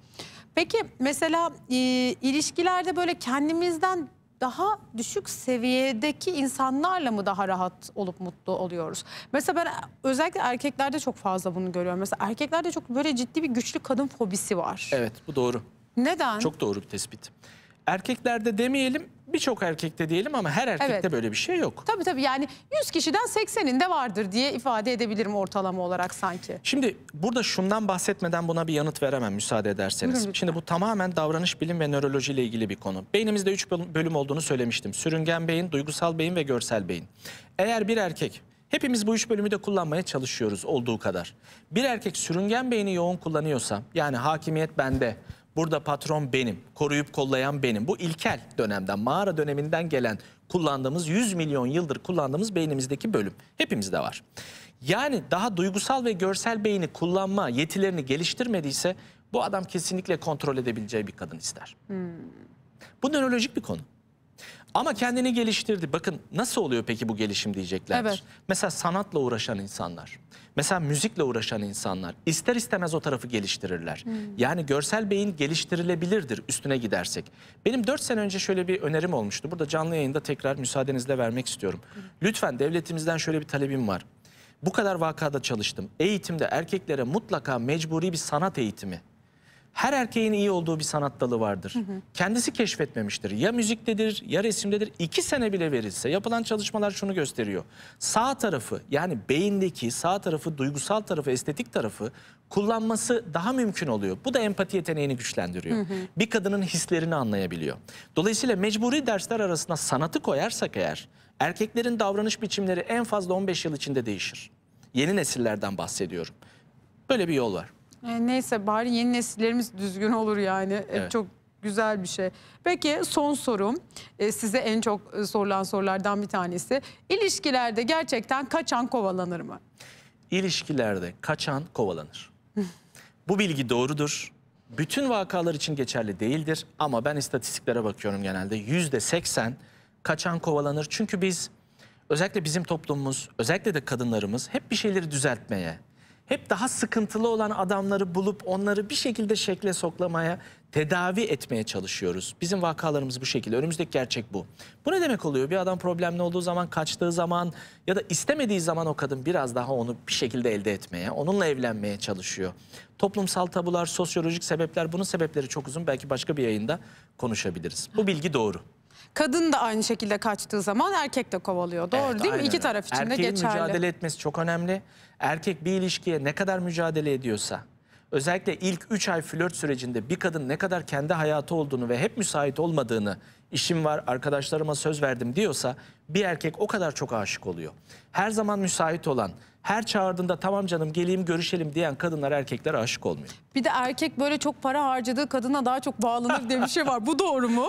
Peki mesela e, ilişkilerde böyle kendimizden daha düşük seviyedeki insanlarla mı daha rahat olup mutlu oluyoruz? Mesela ben özellikle erkeklerde çok fazla bunu görüyorum. Mesela erkeklerde çok böyle ciddi bir güçlü kadın fobisi var. Evet bu doğru. Neden? Çok doğru bir tespit. Erkeklerde demeyelim birçok erkekte diyelim ama her erkekte Evet. böyle bir şey yok. Tabii tabii yani 100 kişiden 80'inde vardır diye ifade edebilirim ortalama olarak sanki. Şimdi burada şundan bahsetmeden buna bir yanıt veremem müsaade ederseniz. lütfen. Şimdi bu tamamen davranış bilim ve nöroloji ile ilgili bir konu. Beynimizde 3 bölüm olduğunu söylemiştim. Sürüngen beyin, duygusal beyin ve görsel beyin. Eğer bir erkek Hepimiz bu üç bölümü de kullanmaya çalışıyoruz olduğu kadar. Bir erkek sürüngen beyni yoğun kullanıyorsa yani hakimiyet bende, Burada patron benim, koruyup kollayan benim. Bu ilkel dönemden, mağara döneminden gelen kullandığımız 100 milyon yıldır kullandığımız beynimizdeki bölüm. Hepimizde var. Yani daha duygusal ve görsel beyni kullanma yetilerini geliştirmediyse bu adam kesinlikle kontrol edebileceği bir kadın ister. Hmm. Bu nörolojik bir konu. Ama kendini geliştirdi. Bakın nasıl oluyor peki bu gelişim diyecekler. Evet. Mesela sanatla uğraşan insanlar, mesela müzikle uğraşan insanlar ister istemez o tarafı geliştirirler. Hmm. Yani görsel beyin geliştirilebilirdir üstüne gidersek. Benim 4 sene önce şöyle bir önerim olmuştu. Burada canlı yayında tekrar müsaadenizle vermek istiyorum. Hmm. Lütfen devletimizden şöyle bir talebim var. Bu kadar vakada çalıştım. Eğitimde erkeklere mutlaka mecburi bir sanat eğitimi her erkeğin iyi olduğu bir sanat dalı vardır. Hı hı. Kendisi keşfetmemiştir. Ya müziktedir ya resimdedir. İki sene bile verilse yapılan çalışmalar şunu gösteriyor. Sağ tarafı yani beyindeki sağ tarafı, duygusal tarafı, estetik tarafı kullanması daha mümkün oluyor. Bu da empati yeteneğini güçlendiriyor. Hı hı. Bir kadının hislerini anlayabiliyor. Dolayısıyla mecburi dersler arasında sanatı koyarsak eğer erkeklerin davranış biçimleri en fazla 15 yıl içinde değişir. Yeni nesillerden bahsediyorum. Böyle bir yol var. E, neyse bari yeni nesillerimiz düzgün olur yani. E, evet. E, çok güzel bir şey. Peki son sorum e, size en çok e, sorulan sorulardan bir tanesi. İlişkilerde gerçekten kaçan kovalanır mı? İlişkilerde kaçan kovalanır. <laughs> Bu bilgi doğrudur. Bütün vakalar için geçerli değildir ama ben istatistiklere bakıyorum genelde. Yüzde seksen kaçan kovalanır. Çünkü biz özellikle bizim toplumumuz, özellikle de kadınlarımız hep bir şeyleri düzeltmeye, hep daha sıkıntılı olan adamları bulup onları bir şekilde şekle soklamaya, tedavi etmeye çalışıyoruz. Bizim vakalarımız bu şekilde. Önümüzdeki gerçek bu. Bu ne demek oluyor? Bir adam problemli olduğu zaman, kaçtığı zaman ya da istemediği zaman o kadın biraz daha onu bir şekilde elde etmeye, onunla evlenmeye çalışıyor. Toplumsal tabular, sosyolojik sebepler, bunun sebepleri çok uzun. Belki başka bir yayında konuşabiliriz. Bu bilgi doğru. Kadın da aynı şekilde kaçtığı zaman erkek de kovalıyor. Doğru evet, değil mi? İki taraf için de geçerli. Erkeğin mücadele etmesi çok önemli. Erkek bir ilişkiye ne kadar mücadele ediyorsa, özellikle ilk 3 ay flört sürecinde bir kadın ne kadar kendi hayatı olduğunu ve hep müsait olmadığını, işim var, arkadaşlarıma söz verdim diyorsa bir erkek o kadar çok aşık oluyor. Her zaman müsait olan, her çağırdığında tamam canım geleyim görüşelim diyen kadınlar erkekler aşık olmuyor. Bir de erkek böyle çok para harcadığı kadına daha çok bağlanır diye bir şey var. Bu doğru mu?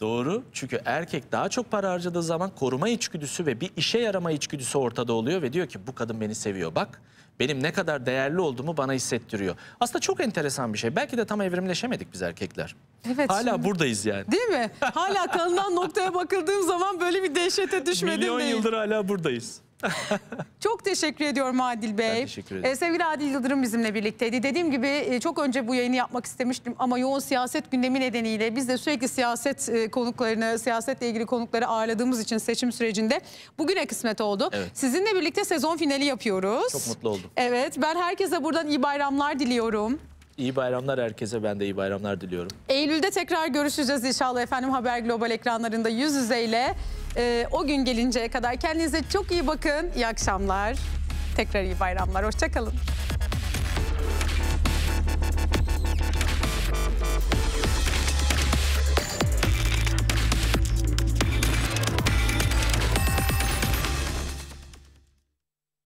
Doğru. Çünkü erkek daha çok para harcadığı zaman koruma içgüdüsü ve bir işe yarama içgüdüsü ortada oluyor ve diyor ki bu kadın beni seviyor bak. Benim ne kadar değerli olduğumu bana hissettiriyor. Aslında çok enteresan bir şey. Belki de tam evrimleşemedik biz erkekler. Evet. Hala şimdi, buradayız yani. Değil mi? Hala kalınan <laughs> noktaya bakıldığım zaman böyle bir dehşete düşmedim Milyon değil. yıldır hala buradayız. <laughs> çok teşekkür ediyorum Adil Bey. Ben teşekkür ederim. Ee, sevgili Adil Yıldırım bizimle birlikteydi. Dediğim gibi e, çok önce bu yayını yapmak istemiştim ama yoğun siyaset gündemi nedeniyle biz de sürekli siyaset e, konuklarını, siyasetle ilgili konukları ağırladığımız için seçim sürecinde bugüne kısmet oldu. Evet. Sizinle birlikte sezon finali yapıyoruz. Çok mutlu oldum. Evet ben herkese buradan iyi bayramlar diliyorum. İyi bayramlar herkese. Ben de iyi bayramlar diliyorum. Eylül'de tekrar görüşeceğiz inşallah efendim. Haber Global ekranlarında yüz yüzeyle. Ee, o gün gelinceye kadar kendinize çok iyi bakın. İyi akşamlar. Tekrar iyi bayramlar. Hoşçakalın.